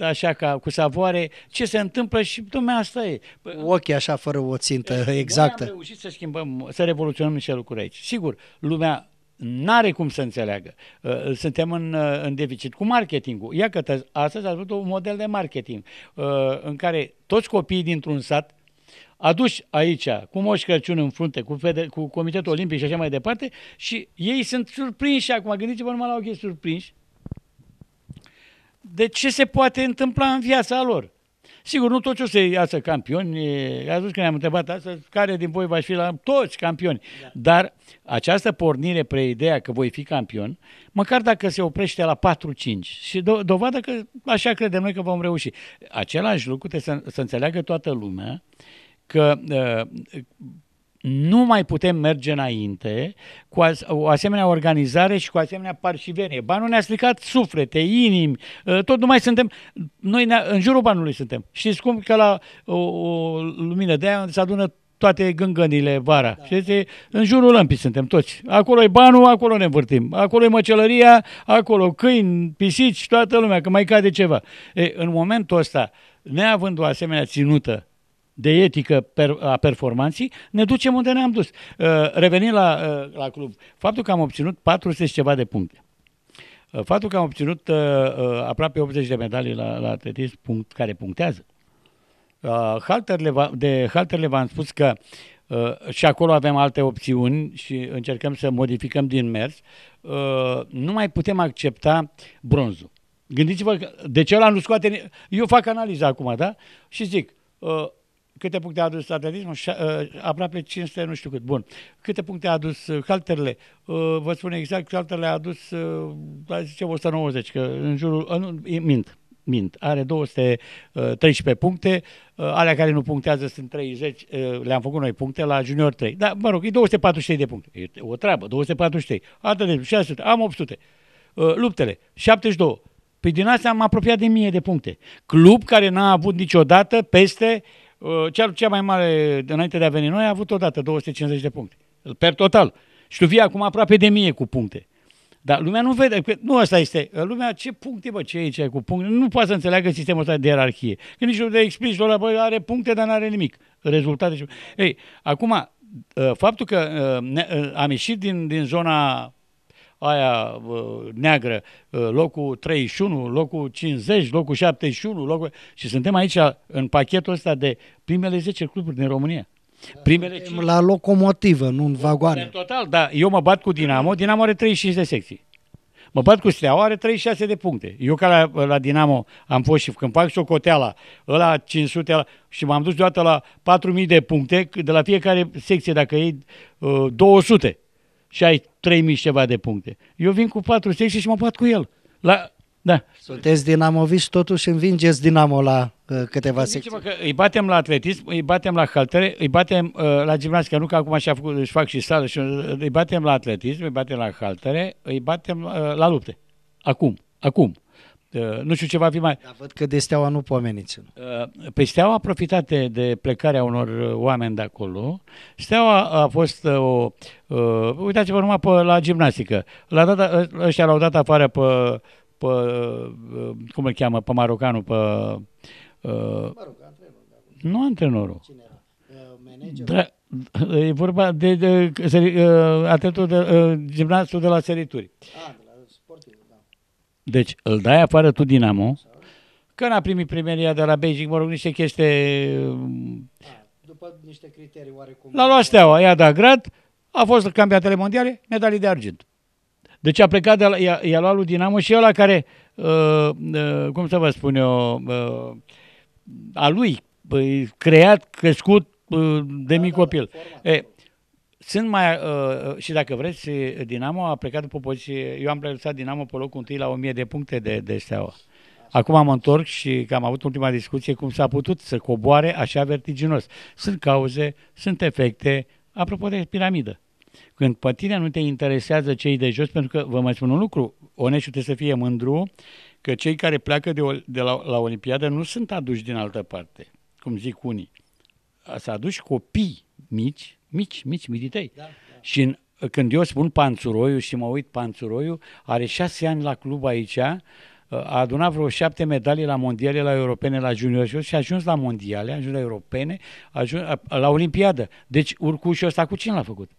așa ca cu savoare ce se întâmplă și dumneavoastră asta e. Ochii așa fără o țintă exactă. Noi am reușit să schimbăm, să revoluționăm niște lucruri aici. Sigur, lumea n-are cum să înțeleagă. Uh, suntem în, uh, în deficit cu marketingul. Ia că astăzi a văzut un model de marketing uh, în care toți copiii dintr-un sat aduși aici cu Moș Crăciun în frunte, cu, Fede, cu Comitetul Olimpic și așa mai departe și ei sunt surprinși acum. Gândiți-vă numai la ochii surprinși de ce se poate întâmpla în viața lor. Sigur, nu toți o să iasă campioni. A zis că ne-am întrebat astăzi care din voi va fi la toți campioni. Da. Dar această pornire pre ideea că voi fi campion, măcar dacă se oprește la 4-5 și do- dovadă că așa credem noi că vom reuși. Același lucru trebuie să, să înțeleagă toată lumea că uh, nu mai putem merge înainte cu o asemenea organizare și cu asemenea parșivenie. Banul ne-a stricat suflete, inimi, uh, tot nu mai suntem, noi în jurul banului suntem. Știți cum că la o, o lumină de aia se adună toate gângănile vara. Da. Știți? În jurul lămpii suntem toți. Acolo e banul, acolo ne învârtim. Acolo e măcelăria, acolo câini, pisici, toată lumea, că mai cade ceva. E, în momentul ăsta, neavând o asemenea ținută de etică per, a performanței, ne ducem unde ne-am dus. Uh, revenind la, uh, la club. Faptul că am obținut 400 ceva de puncte. Uh, faptul că am obținut uh, aproape 80 de medalii la, la atletism punct, care punctează. Uh, halterle, de halterle v-am spus că uh, și acolo avem alte opțiuni și încercăm să modificăm din mers. Uh, nu mai putem accepta bronzul. Gândiți-vă, de ce ăla nu scoate... Eu fac analiza acum, da? Și zic, uh, Câte puncte a adus atletismul? Ă, aproape 500, nu știu cât. Bun. Câte puncte a adus ă, halterele? Ă, vă spun exact, halterele a adus, uh, zice, 190, că în jurul, nu, mint, mint. Are 213 puncte, alea care nu punctează sunt 30, le-am făcut noi puncte la junior 3. Dar, mă rog, e 243 de puncte. E o treabă, 243. de, 600, am 800. Luptele, 72. Păi din asta am apropiat de mie de puncte. Club care n-a avut niciodată peste Uh, cea, cea mai mare înainte de a veni noi a avut odată 250 de puncte, per total. Și tu vii acum aproape de mie cu puncte. Dar lumea nu vede, că nu asta este. Uh, lumea, ce puncte, bă, ce e aici cu puncte? Nu poate să înțeleagă sistemul ăsta de ierarhie. Că nici nu de explici, ăla, bă, are puncte, dar nu are nimic. Rezultate. Ei, acum, uh, faptul că am ieșit din, din zona aia neagră, ă, locul 31, locul 50, locul 71, locul... și suntem aici în pachetul ăsta de primele 10 cluburi din România. Primele 5. La locomotivă, nu în vagoane. În total, da. Eu mă bat cu Dinamo, Dinamo are 35 de secții. Mă bat cu Steaua, are 36 de puncte. Eu ca la, la Dinamo am fost și când fac și o coteala, ăla 500, ăla, și m-am dus deodată la 4000 de puncte, de la fiecare secție, dacă e ă, uh, 200 și ai 3000 și ceva de puncte. Eu vin cu 400 și mă bat cu el. La, da. Sunteți dinamoviști, totuși învingeți Dinamo la uh, câteva secții. Că îi batem la atletism, îi batem la haltere, îi batem uh, la gimnastică, nu că acum și făcut, își fac și sală, și, uh, îi batem la atletism, îi batem la haltere, îi batem uh, la lupte. Acum, acum. Uh, nu știu ce va fi mai... Dar văd că de steaua nu pomeniți. Uh, pe steaua a profitat de, plecarea unor uh, oameni de acolo. Steaua a fost o... Uh, uitați-vă numai pe, la gimnastică. La data, ăștia l-au dat afară pe, pe... cum îl cheamă? Pe marocanul, pe... Uh, Maroc, da. Nu antrenorul. Cine era? Uh, E vorba de, de, de, de atentul de, de gimnastul de la sărituri. Ah, deci îl dai afară tu Dinamo, că n-a primit primeria de la Beijing, mă rog, niște chestii... A, ah, după niște criterii oarecum. L-a luat steaua, i-a dat grad, a fost în campionatele mondiale, medalii de argint. Deci a plecat, de la, i-a, i-a luat lui Dinamo și ăla care, uh, uh, cum să vă spun eu, uh, a lui, uh, creat, crescut uh, de da, mic da, da copil. Da, e, sunt mai, uh, uh, și dacă vreți, uh, Dinamo a plecat după poziție, eu am plecat Dinamo pe locul întâi la 1000 de puncte de, de steaua. Acum mă întorc și că am avut ultima discuție cum s-a putut să coboare așa vertiginos. Sunt cauze, sunt efecte, apropo de piramidă. Când pe tine nu te interesează cei de jos, pentru că vă mai spun un lucru, Oneștiul trebuie să fie mândru că cei care pleacă de, o, de la, la Olimpiadă nu sunt aduși din altă parte, cum zic unii. Să aduci copii mici mici, mici militei. Da, da. Și în, când eu spun Panțuroiu și mă uit Panțuroiu, are șase ani la club aici, uh, a adunat vreo șapte medalii la mondiale, la europene, la junior și a ajuns la mondiale, a ajuns la europene, a ajuns la olimpiadă. Deci urcușul ăsta cu cine l-a făcut?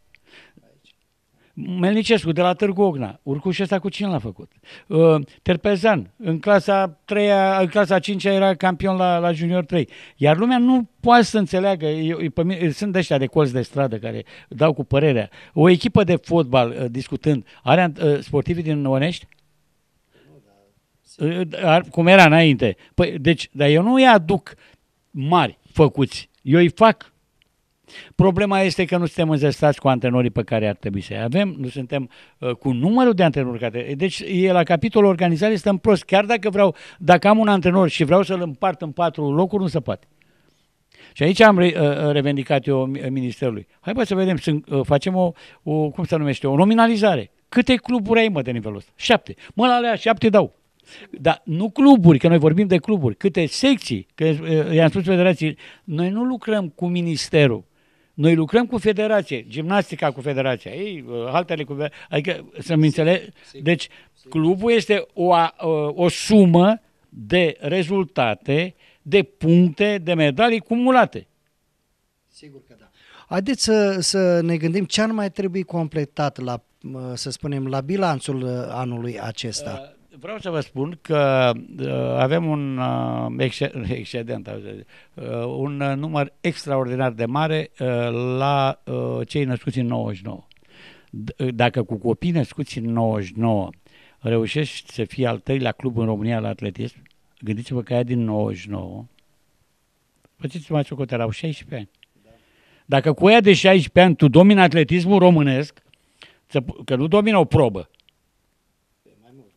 Melnicescu de la Târgu Ogna, Urcuș ăsta cu cine l-a făcut? Uh, Terpezan, în clasa, 3 în clasa 5 era campion la, la Junior 3. Iar lumea nu poate să înțeleagă, eu, pe mine, sunt de ăștia de colți de stradă care dau cu părerea. O echipă de fotbal, uh, discutând, are uh, sportivii din Onești? Uh, ar, cum era înainte. Păi, deci, dar eu nu îi aduc mari făcuți. Eu îi fac Problema este că nu suntem înzestați cu antrenorii pe care ar trebui să-i avem, nu suntem uh, cu numărul de antrenori care... Deci e la capitolul organizare stăm prost. Chiar dacă vreau, dacă am un antrenor și vreau să-l împart în patru locuri, nu se poate. Și aici am re, uh, uh revendicat eu ministerului. Hai bă, să vedem, să, uh, facem o, o, cum se numește, o nominalizare. Câte cluburi ai, mă, de nivelul ăsta? Șapte. Mă, la alea șapte dau. Dar nu cluburi, că noi vorbim de cluburi, câte secții, că uh, i-am spus federații, noi nu lucrăm cu ministerul. Noi lucrăm cu federație, gimnastica cu federația, ei, uh, altele cu adică să-mi înțeleg. Deci clubul este o, uh, o sumă de rezultate, de puncte, de medalii cumulate. Sigur că da. Haideți să, să ne gândim ce ar mai trebui completat la, uh, să spunem, la bilanțul anului acesta. Vreau să vă spun că uh, avem un uh, exce- excedent uh, un uh, număr extraordinar de mare uh, la uh, cei născuți în 99. D- uh, dacă cu copii născuți în 99 reușești să fii al treilea club în România la atletism, gândiți-vă că aia din 99, faceți mai că erau 16 ani. Dacă cu aia de 16 ani tu domini atletismul românesc, că nu domină o probă,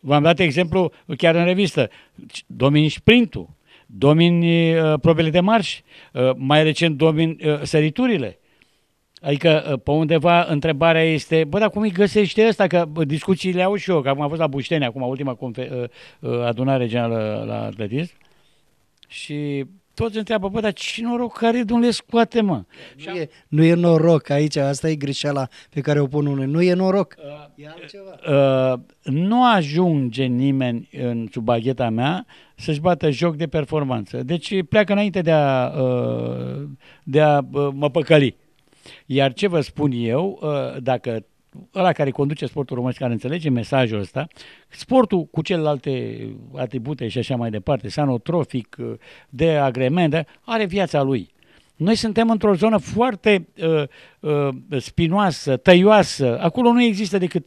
V-am dat exemplu chiar în revistă. Domini sprintul, domini uh, probele de marș, uh, mai recent domini uh, săriturile. Adică uh, pe undeva întrebarea este, bă, dar cum îi găsește ăsta? Că discuțiile au și eu, că am fost la Bușteni, acum ultima uh, uh, adunare generală la atletism și toți întreabă, bă, dar ce noroc care de unde scoate, mă? Nu, e, nu e noroc aici, asta e greșeala pe care o pun unul. Nu e noroc, uh, e altceva. Uh, nu ajunge nimeni în sub bagheta mea să-și bată joc de performanță. Deci pleacă înainte de a, uh, de a uh, mă păcăli. Iar ce vă spun eu, uh, dacă ăla care conduce sportul românesc, care înțelege mesajul ăsta, sportul cu celelalte atribute și așa mai departe, sanotrofic, de agrement, are viața lui. Noi suntem într-o zonă foarte uh, uh, spinoasă, tăioasă. Acolo nu există decât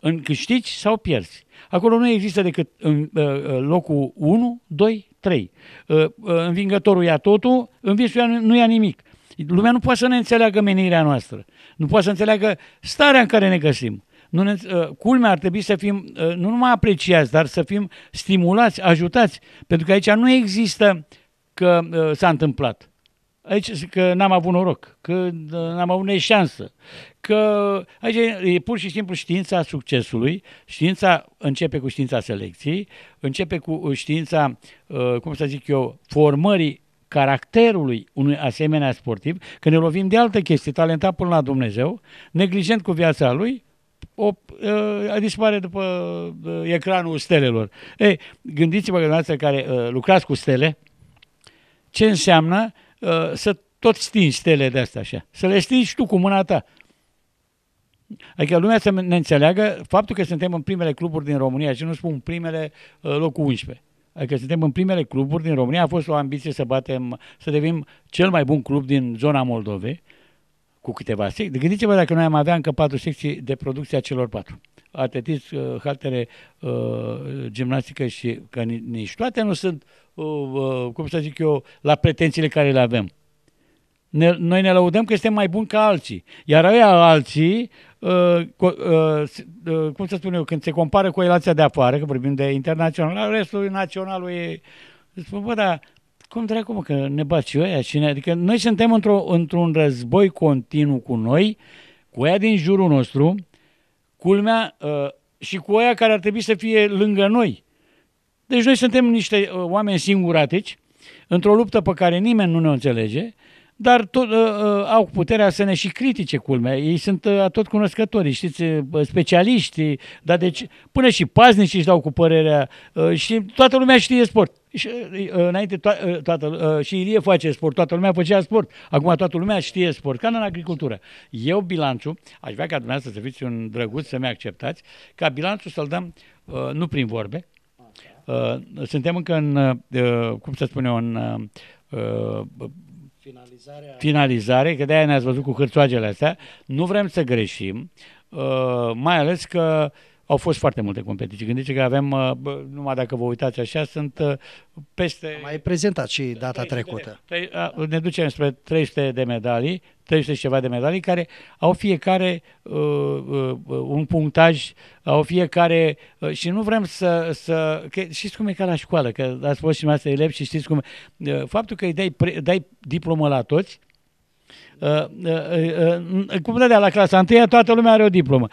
în câștigi sau pierzi. Acolo nu există decât în uh, uh locul 1, 2, 3. Uh, uh, învingătorul ia totul, învinsul nu ia nimic. Lumea nu poate să ne înțeleagă menirea noastră nu poate să înțeleagă starea în care ne găsim. Nu ne, uh, culmea ar trebui să fim uh, nu numai apreciați, dar să fim stimulați, ajutați, pentru că aici nu există că uh, s-a întâmplat. Aici că n-am avut noroc, că n-am avut neșansă, că aici e pur și simplu știința succesului, știința începe cu știința selecției, începe cu știința, cum să zic eu, formării caracterului unui asemenea sportiv, că ne lovim de altă chestie, talentat până la Dumnezeu, neglijent cu viața lui, o, a dispare după ecranul stelelor. Ei, gândiți-vă că dumneavoastră care uh, lucrați cu stele, ce înseamnă să tot stingi stele de astea așa, să le stingi tu cu mâna ta. Adică lumea să ne înțeleagă faptul că suntem în primele cluburi din România și nu spun primele locul 11 Adică suntem în primele cluburi din România, a fost o ambiție să batem, să devenim cel mai bun club din zona Moldovei, cu câteva secții. Gândiți-vă dacă noi am avea încă patru secții de producție a celor patru. Atletism, uh, haltere, uh, gimnastică și că nici toate nu sunt, uh, cum să zic eu, la pretențiile care le avem. Ne, noi ne lăudăm că suntem mai buni ca alții. Iar aia alții, uh, uh, uh, cum să spun eu, când se compară cu relația de afară, că vorbim de internațional, restul naționalul e... Spun, bă, dar cum dracu, mă, că ne bat și ăia Adică noi suntem într-o, într-un război continuu cu noi, cu ăia din jurul nostru, culmea, uh, și cu ăia care ar trebui să fie lângă noi. Deci noi suntem niște uh, oameni singuratici, într-o luptă pe care nimeni nu ne înțelege, uh, dar tot, uh, uh, au puterea să ne și critique culmea. Ei sunt uh, ă, tot cunoscătorii, știți, specialiști, dar deci până și paznici își dau cu părerea uh, și toată lumea știe sport. Și, uh, înainte to- uh, toată, uh, și Ilie face sport, toată lumea făcea sport. Acum toată lumea știe sport, ca în agricultură. Eu bilanțul, aș vrea ca dumneavoastră să fiți un drăguț, să-mi acceptați, ca bilanțul să-l dăm uh, nu prin vorbe, uh, suntem încă în, uh, cum să spun eu, în uh, Finalizarea... Finalizare, că de-aia ne-ați văzut cu hârțoagele astea. Nu vrem să greșim, uh, mai ales că au fost foarte multe competiții. Gândiți că avem, uh, bă, numai dacă vă uitați așa, sunt uh, peste... Am mai prezentat și data 300, trecută. a, ne ducem spre 300 de medalii, 300 și ceva de medalii, care au fiecare uh, uh, un punctaj, au fiecare... Uh, și nu vrem să... să că știți cum e ca la școală, că ați fost și dumneavoastră elevi și știți cum... Uh, faptul că îi dai, pre, dai diplomă la toți, Uh, uh, uh, Cum dădea la clasa 1, toată lumea are o diplomă.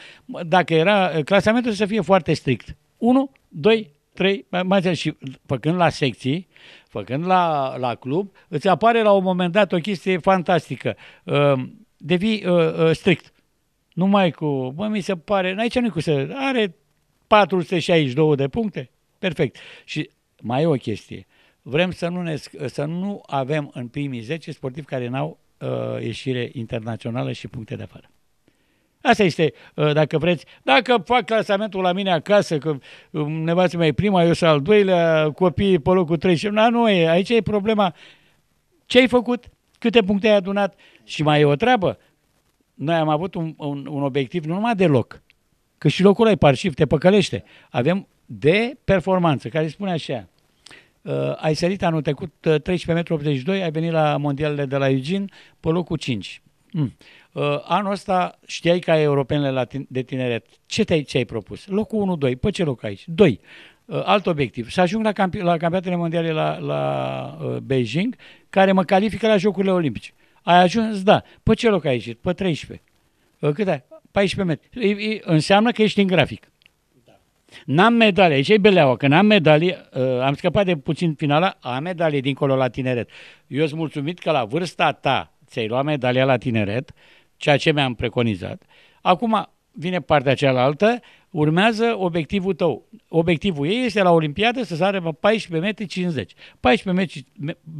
Dacă era clasamentul să fie foarte strict. 1, 2, 3, mai, mai și făcând la secții, făcând la, la club, îți apare la un moment dat o chestie fantastică. Uh, Devii strict. Numai cu, bă, mi se pare, aici nu cu să, are 462 de puncte, perfect. Și mai e o chestie. Vrem să nu, ne, să nu avem în primii 10 sportivi care n-au uh, ieșire internațională și puncte de afară. Asta este, uh, dacă vreți, dacă fac clasamentul la mine acasă, că uh, nevastă e prima, eu sunt al doilea, copiii pe locul 3, na, nu e, aici e problema. Ce ai făcut? Câte puncte ai adunat? Și mai e o treabă. Noi am avut un, un, un obiectiv nu numai de loc, că și locul ăla e parșiv, te păcălește. Avem de performanță, care spune așa, Uh, ai sărit anul trecut uh, 13,82 m, ai venit la mondialele de la Eugene pe locul 5. Mm. Uh, anul ăsta știai ai europenele de tineret. Ce te-ai, ce-ai propus? Locul 1-2. Pe ce loc aici? 2. Uh, alt obiectiv. Să ajung la, campi- la campionatele mondiale la, la uh, Beijing, care mă califică la Jocurile Olimpice. Ai ajuns? Da. Pe ce loc ai ieșit? Pe 13. Uh, cât ai? 14 metri. I- I- înseamnă că ești în grafic. N-am medalie, aici e beleaua, că n-am medalie, uh, am scăpat de puțin finala, am medalie dincolo la tineret. Eu sunt mulțumit că la vârsta ta ți-ai luat medalia la tineret, ceea ce mi-am preconizat. Acum vine partea cealaltă, urmează obiectivul tău. Obiectivul ei este la Olimpiadă să sară pe metri 50, 14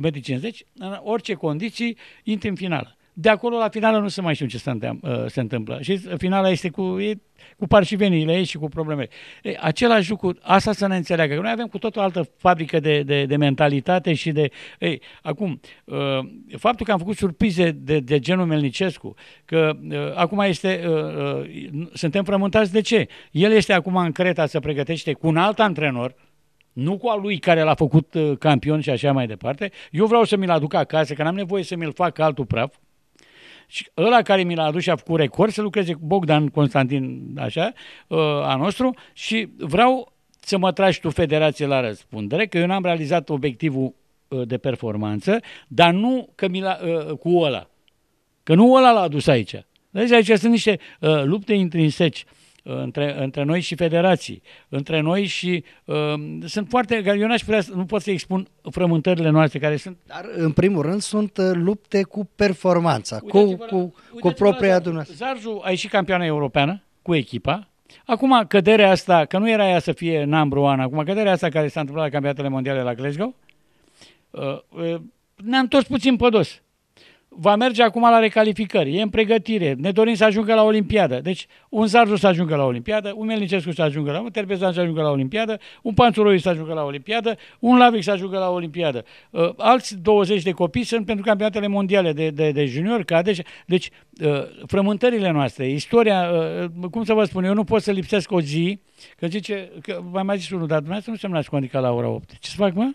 metri 50, în orice condiții intri în finală de acolo la finală nu se mai știu ce se uh, întâmplă. Și uh, finala este cu, e, cu parșiveniile ei și cu problemele. E, același lucru, asta să ne înțeleagă, că noi avem cu tot o altă fabrică de, de, de mentalitate și de... Ei, acum, uh, faptul că am făcut surprize de, de genul Melnicescu, că acum este... Suntem frământați de ce? El este acum în Creta să pregătește cu un alt antrenor, nu cu a lui care l-a făcut campion și așa mai departe. Eu vreau să mi-l aduc acasă, că n-am nevoie să mi-l fac altul praf, și ăla care mi l-a adus și a făcut record să lucreze cu Bogdan Constantin, așa, uh, a nostru, și vreau să mă tragi tu federație la răspundere, că eu n-am realizat obiectivul uh, de performanță, dar nu că mi l-a uh, cu ăla. Că nu ăla l-a adus aici. Deci aici sunt niște lupte intrinseci între, între noi și federații, între noi și uh, sunt foarte, eu n-aș putea, nu pot să expun frământările noastre care sunt. Dar în primul rând sunt uh, lupte cu performanța, cu, cu, cu propria dumneavoastră. Zarzu a ieșit campioană europeană cu echipa, Acum, căderea asta, că nu era ea să fie number one, acum căderea asta care s-a întâmplat la campionatele mondiale la Glasgow, uh, uh, ne am întors puțin pe dos va merge acum la recalificări, e în pregătire, ne dorim să ajungă la Olimpiadă. Deci un Zarzu să ajungă la Olimpiadă, un Melnicescu să ajungă la, un Terpezan să ajungă la Olimpiadă, un Panțuroi să ajungă la Olimpiadă, un Lavic să ajungă la Olimpiadă. Uh, alți 20 de copii sunt pentru campionatele mondiale de, de, de junior, cade. Deci uh, frământările noastre, istoria, uh, uh, cum să vă spun, eu nu pot să lipsesc o zi, că zice, că, mai mai zis unul, dar dumneavoastră nu se semnați cu Andica la ora 8. Ce să fac, mă?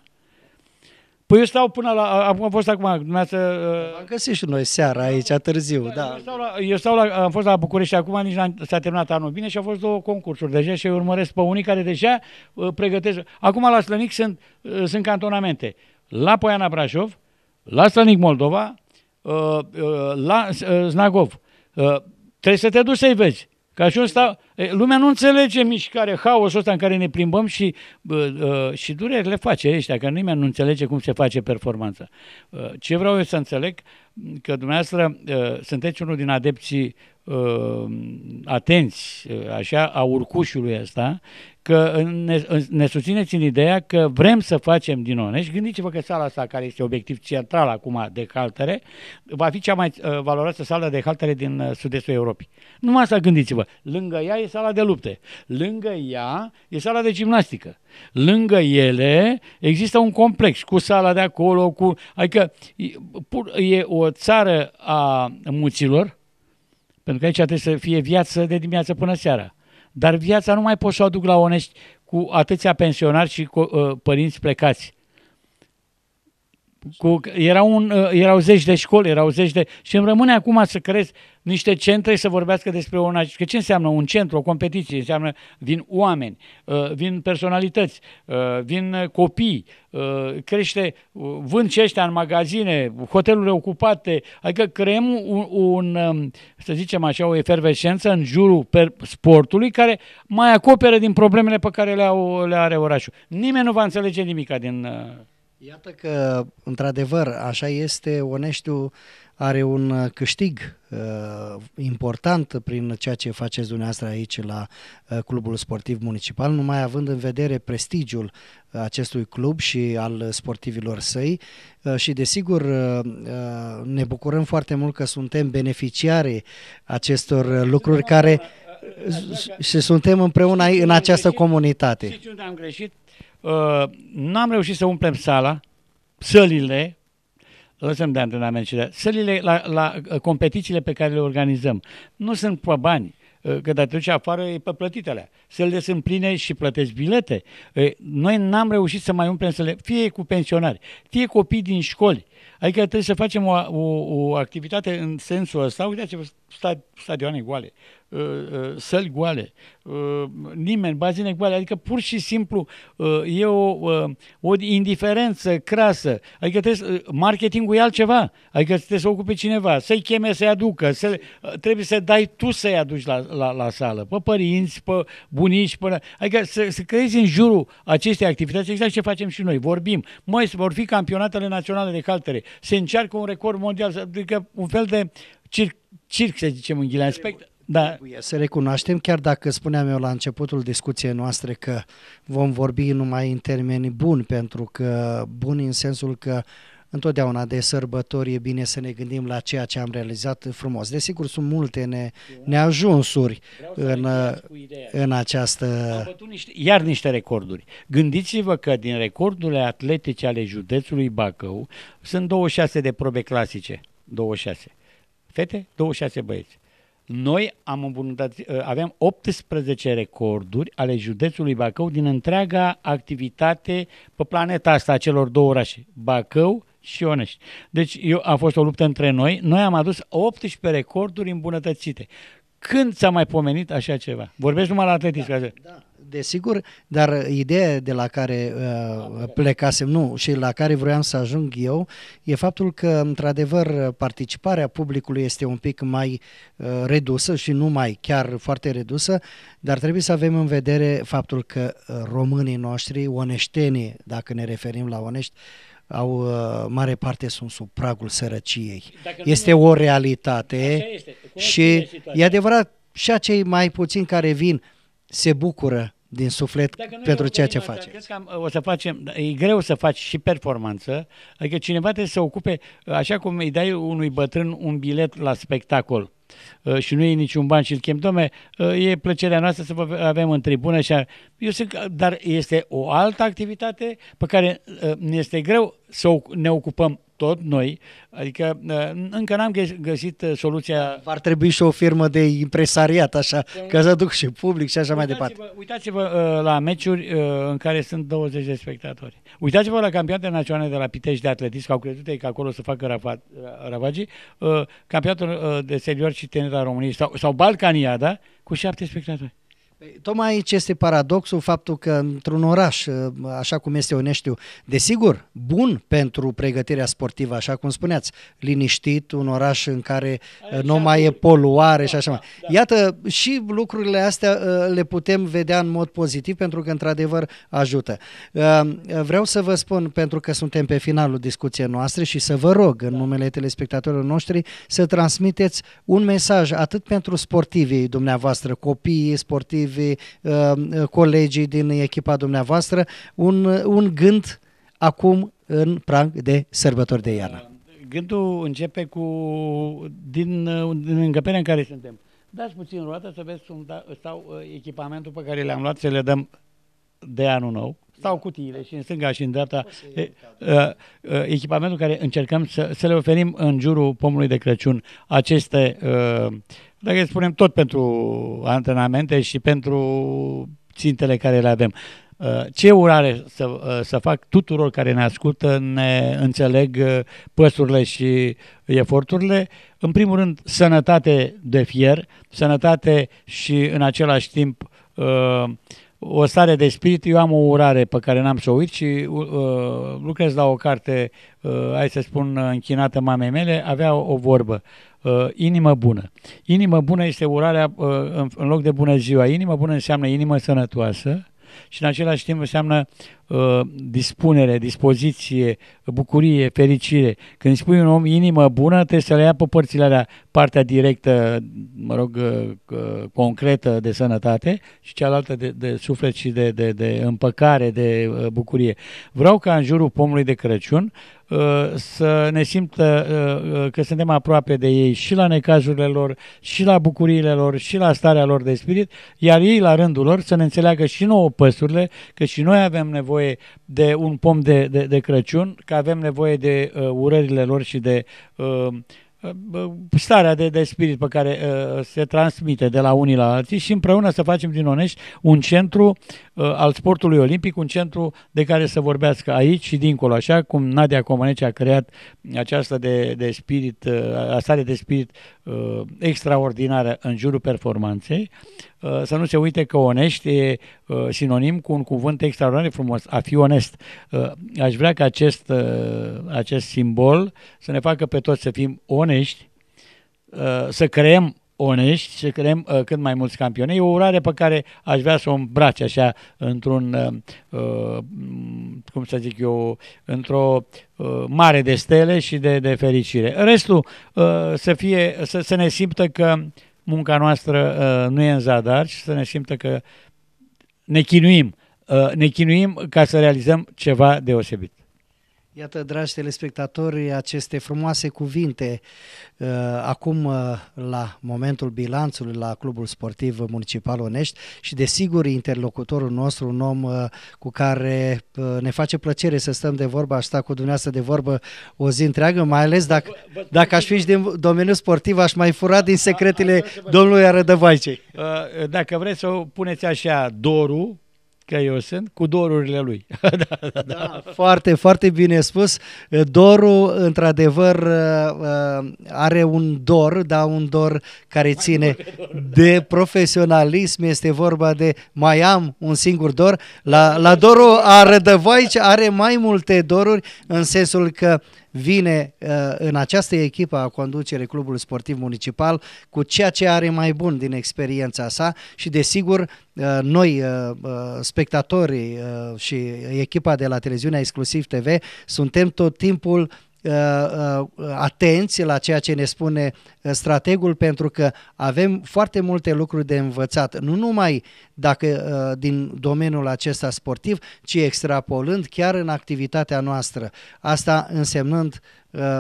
Păi eu stau până la... Am, am fost acum, dumneavoastră... Uh, am găsit și noi seara aici, târziu, da. da. Eu, stau la, eu stau la, am fost la București acum nici s-a terminat anul bine și au fost două concursuri deja și eu urmăresc pe unii care deja uh, pregătesc. Acum la Slănic sunt, uh, sunt cantonamente. La Poiana Brașov, la Slănic Moldova, uh, uh, la uh, Znagov. Uh, trebuie să te duci să-i vezi. Că și ăsta, lumea nu înțelege mișcare, haosul ăsta în care ne plimbăm și, ă, și dureri le face ăștia, că nimeni nu înțelege cum se face performanța. Ă, ce vreau eu să înțeleg, că dumneavoastră ă, sunteți unul din adepții atenți, așa, a urcușului ăsta că ne, ne susțineți în ideea că vrem să facem din Onești. Gândiți-vă că sala asta, care este obiectiv central acum de haltere, va fi cea mai uh, valoroasă sală de haltere din uh, sud-estul Europei. Numai asta gândiți-vă. Lângă ea e sala de lupte. Lângă ea e sala de gimnastică. Lângă ele există un complex cu sala de acolo, cu, adică e o țară a muților, pentru că aici trebuie să fie viață de dimineață până seara dar viața nu mai pot să o aduc la Onești cu atâția pensionari și cu, uh, părinți plecați. Cu, era un, ă, erau zeci de școli, erau zeci de... Și îmi rămâne acum să crezi niște centre să vorbească despre un... Că ce înseamnă un centru, o competiție? Înseamnă vin oameni, ă, vin personalități, ă, vin copii, crește, vând ce ăștia în magazine, hotelurile ocupate, adică creăm un, un, să zicem așa, o efervescență în jurul sportului care mai acoperă din problemele pe care le, au, le are orașul. Nimeni nu va înțelege nimica din Iată că, într-adevăr, așa este, Oneștiu are un uh, câștig uh, important prin ceea ce faceți dumneavoastră aici la uh, Clubul Sportiv Municipal, numai având în vedere prestigiul uh, acestui club și al sportivilor săi uh, și desigur uh, uh ne bucurăm foarte mult că suntem beneficiari acestor lucruri care și suntem împreună în această comunitate. Și unde am greșit, Uh, n-am reușit să umplem sala, sălile, lăsăm de antrenament și de sălile la, la uh, competițiile pe care le organizăm. Nu sunt pe bani, uh, că de atunci afară e pe plătitele. Sălile sunt pline și plătești bilete. Noi n-am reușit să mai umplem sălile, fie cu pensionari, fie copii din școli. Adică trebuie să facem o, o, o activitate în sensul ăsta. Uitați-vă, stadioane goale, Uh, uh, săli goale, uh, nimeni, bazine goale, adică pur și simplu e o, o indiferență crasă, adică trebuie, marketingul e altceva, adică trebuie să ocupe cineva, să-i cheme să-i aducă, să trebuie să dai tu să-i aduci la, la, la sală, pe părinți, pe bunici, pe, adică să, să creezi în jurul acestei activități exact ce facem și noi, vorbim, măi, vor fi campionatele naționale de caltere, se încearcă un record mondial, adică un fel de circ, circ să zicem în ghilea, spect, da, să recunoaștem, chiar dacă spuneam eu la începutul discuției noastre că vom vorbi numai în termeni buni, pentru că buni în sensul că întotdeauna de sărbători e bine să ne gândim la ceea ce am realizat frumos. Desigur, sunt multe ne, neajunsuri în, în această... Niște, iar niște recorduri. Gândiți-vă că din recordurile atletice ale județului Bacău sunt 26 de probe clasice. 26. Fete, 26 băieți. Noi am îmbunătățit, ă, aveam 18 recorduri ale județului Bacău din întreaga activitate pe planeta asta a celor două orașe, Bacău și Onești. Deci eu, a fost o luptă între noi, noi am adus 18 recorduri îmbunătățite. Când s-a mai pomenit așa ceva? Vorbesc numai la atletism. Da, da desigur, dar ideea de la care uh, plecasem, nu, și la care vroiam să ajung eu, e faptul că, într-adevăr, participarea publicului este un pic mai uh, redusă și nu mai chiar foarte redusă, dar trebuie să avem în vedere faptul că uh, românii noștri, oneștenii, dacă ne referim la onești, au uh, mare parte sunt sub pragul sărăciei. Dacă este nu, o realitate este. și e adevărat, și acei mai puțini care vin se bucură din suflet pentru ceea ce faci. o să facem, da, e greu să faci și performanță, adică cineva trebuie să ocupe, așa cum îi dai unui bătrân un bilet la spectacol uh, și nu e niciun ban și îl chem, domne, uh, e plăcerea noastră să vă avem în tribună și eu zic, dar este o altă activitate pe care uh, ne este greu să ne ocupăm tot noi, adică ă, încă n-am găsit ă, soluția... Ar trebui și o firmă de impresariat, așa, păi- ca să duc și public și așa uitați-vă, mai departe. Uitați-vă ă, la meciuri în care sunt 20 de spectatori. Uitați-vă la campionate naționale de la Pitești de atletism, că au crezut ei că acolo să facă ravagii, campionatul de seniori și tineri la României sau, sau Balcania, da? Cu șapte spectatori. Păi, tocmai aici este paradoxul faptul că într-un oraș, ă, așa cum este Oneștiu, desigur, bun pentru pregătirea sportivă, așa cum spuneați, liniștit, un oraș în care aici ă, nu mai e poluare da, și așa mai. Da, da. Iată, și lucrurile astea ă, le putem vedea în mod pozitiv pentru că, într-adevăr, ajută. Vreau să vă spun, pentru că suntem pe finalul discuției noastre și să vă rog, în da. numele telespectatorilor noștri, să transmiteți un mesaj atât pentru sportivii dumneavoastră, copiii sportivi, elevii, uh, uh, colegii din echipa dumneavoastră, un, uh, un gând acum în prag de sărbători de iarnă. Gândul începe cu din, din încăperea în care suntem. Dați puțin roată să vezi cum da, stau echipamentul pe care le-am luat, să le dăm de anul nou stau cutiile și în stânga și în dreapta, echipamentul care încercăm să, să le oferim în jurul pomului de Crăciun aceste, dacă spunem, tot pentru antrenamente și pentru țintele care le avem. Ce urare să, să fac tuturor care ne ascultă, ne înțeleg păsurile și eforturile. În primul rând, sănătate de fier, sănătate și în același timp uh, o stare de spirit, eu am o urare pe care n-am să o uit și uh, lucrez la o carte, uh, hai să spun, uh, închinată mamei mele, avea o, o vorbă, uh, inimă bună. Inimă bună este urarea uh, în, în loc de bună ziua. Inimă bună înseamnă inimă sănătoasă și în același timp înseamnă Uh, dispunere, dispoziție, bucurie, fericire. Când spui un om inimă bună, trebuie să le ia pe părțile alea, partea directă, mă rog, uh, uh, concretă de sănătate și cealaltă de, de suflet și de, de, de împăcare, de bucurie. Vreau ca în jurul pomului de Crăciun să ne simtă că suntem aproape de ei și la necazurile lor, și la bucuriile lor, și la starea lor de spirit, iar ei la rândul lor să ne înțeleagă și nouă păsurile, că și noi avem nevoie nevoie de un pom de, de, de Crăciun, că avem nevoie de uh, urările lor și de uh, uh, uh, starea de, de spirit pe care uh, se transmite de la unii la alții și împreună să facem din Onești un centru uh, al sportului olimpic, un centru de care să vorbească aici și dincolo, așa cum Nadia Comăneci a creat această de, de spirit, uh, a stare de spirit uh, extraordinară în jurul performanței. Uh, să nu se uite că onest e uh, sinonim cu un cuvânt extraordinar frumos, a fi onest. Uh, aș vrea ca acest, uh, acest simbol să ne facă pe toți să fim onești, uh, să creăm onești să creăm uh, cât mai mulți campioni. E o urare pe care aș vrea să o îmbraci așa într-un, uh, uh, cum să zic eu, într-o uh, mare de stele și de, de fericire. Restul uh, să, fie, să, să ne simtă că munca noastră nu e în zadar și să ne simtă că ne chinuim, ne chinuim ca să realizăm ceva deosebit. Iată, dragi telespectatori, aceste frumoase cuvinte uh, acum uh, la momentul bilanțului la Clubul Sportiv Municipal Onești și desigur interlocutorul nostru, un om uh, cu care ne face plăcere să stăm de vorbă, aș sta cu dumneavoastră de vorbă o zi întreagă, mai ales dacă, dacă aș fi din domeniul sportiv, aș mai fura din secretele domnului Arădăvaicei. Dacă vreți să o puneți așa, Doru că eu sunt, cu dorurile lui. Da, da, da, da. Foarte, foarte bine spus. Dorul, într-adevăr, uh, uh, are un dor, dar un dor care ține de profesionalism. Este vorba de mai am un singur dor. La, la dorul a Rădăvoici are mai multe doruri, în sensul că uh, vine uh, în această echipă a conducerii Clubului Sportiv Municipal cu ceea ce are mai bun din experiența sa și desigur uh, noi uh, uh spectatorii uh, și echipa de la televiziunea Exclusiv TV suntem tot timpul uh, Uh, uh, atenți la ceea ce ne spune uh, strategul pentru că avem foarte multe lucruri de învățat, nu numai dacă din domeniul acesta sportiv, ci extrapolând chiar în activitatea noastră. Asta însemnând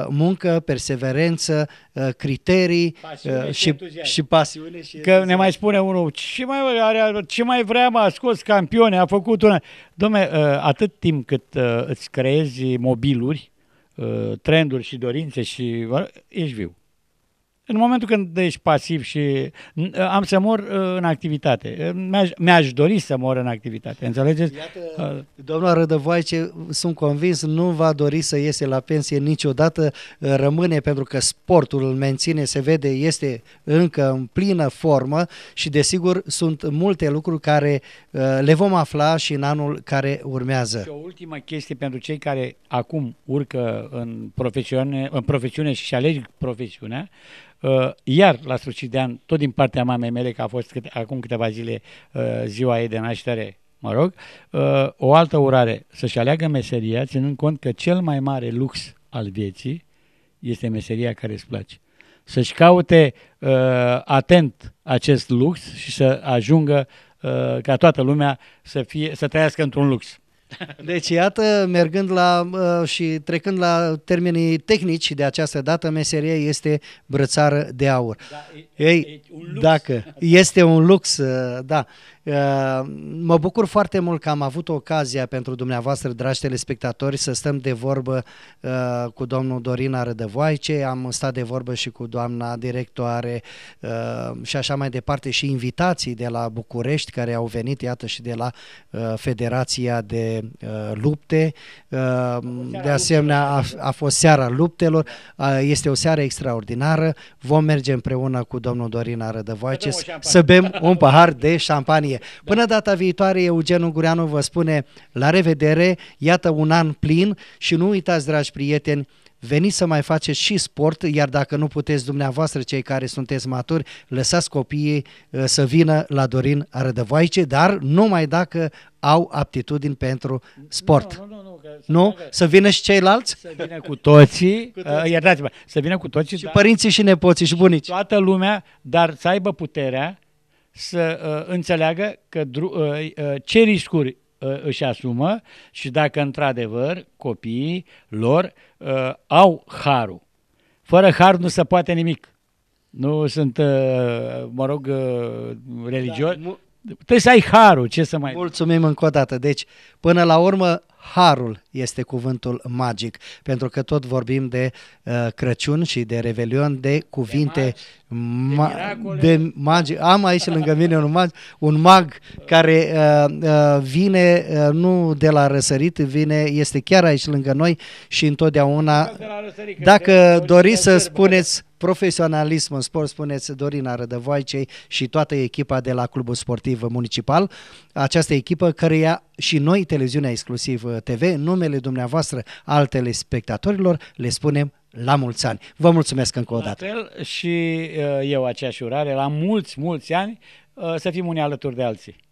muncă, perseverență, criterii pasiune și, și, și pasiune. Și că ne mai spune unul, ce mai, are, ce mai vrea, m-a scos campione, a făcut una. Dom'le, atât timp cât îți creezi mobiluri, Uh, trenduri și dorințe și ești viu. În momentul când ești pasiv și uh, am să mor uh, în activitate, uh, mi-aș, mi-aș dori să mor în activitate, înțelegeți? Iată, domnul Rădăvoaice, sunt convins, nu va dori să iese la pensie niciodată, rămâne pentru că sportul îl menține, se vede, este încă în plină formă și desigur sunt multe lucruri care le vom afla și în anul care urmează. Și o ultimă chestie pentru cei care acum urcă în profesiune, în profesiune și, și aleg profesiunea, Uh, iar la sfârșit de an, tot din partea mamei mele, că a fost câte, acum câteva zile uh, ziua ei de naștere, mă rog, uh, o altă urare, să-și aleagă meseria, ținând cont că cel mai mare lux al vieții este meseria care îți place. Să-și caute uh, atent acest lux și să ajungă uh, ca toată lumea să, fie, să trăiască într-un lux. Deci, iată, mergând la uh, și trecând la termenii tehnici de această dată, meseria este brățară de aur. Da, e, Ei, e un lux. dacă este un lux, uh, da. Ehm, mă bucur foarte mult că am avut ocazia pentru dumneavoastră, dragi telespectatori, să stăm de vorbă ehm, cu domnul Dorina Rădăvoaice, am stat de vorbă și cu doamna directoare ehm, și așa mai departe și invitații de la București care au venit, iată, și de la Federația de Lupte. De asemenea, a fost seara luptelor, este o seară extraordinară, vom merge împreună cu domnul Dorina Rădăvoaice să bem un pahar de șampanie iunie. Până data viitoare, Eugen Ungureanu vă spune la revedere, iată un an plin și nu uitați, dragi prieteni, veniți să mai faceți și sport, iar dacă nu puteți dumneavoastră, cei care sunteți maturi, lăsați copiii uh, să vină la Dorin Arădăvoaice, dar numai dacă au aptitudini pentru sport. Nu, nu, nu, nu, nu? Să vină și ceilalți? Să vină cu toții, uh, toții. Uh, iertați-mă, să vină cu toții. Și dar, părinții și nepoții și Și Toată lumea, dar să aibă puterea să uh, înțeleagă că uh, uh, ce riscuri uh, își asumă și dacă într-adevăr copiii lor uh, au harul. Fără har nu se poate nimic. Nu sunt, uh, mă rog, uh, religios. Da, Trebuie să ai harul, ce să mai... Mulțumim încă o dată. Deci, până la urmă, harul este cuvântul magic, pentru că tot vorbim de uh, Crăciun și de Revelion, de cuvinte de, magi, ma- de, magi. Am aici lângă mine un mag, un mag care uh, uh, vine uh, nu de la răsărit, vine este chiar aici lângă noi și întotdeauna răsărit, dacă doriți să spuneți profesionalism în sport, spuneți Dorina Rădăvoicei și toată echipa de la Clubul Sportiv Municipal, această echipă căreia și noi, televiziunea exclusiv uh, TV, nu numele dumneavoastră, altele spectatorilor, le spunem la mulți ani. Vă mulțumesc încă o dată. fel și uh, eu aceeași urare, la mulți, mulți ani, uh, să fim unii alături de alții.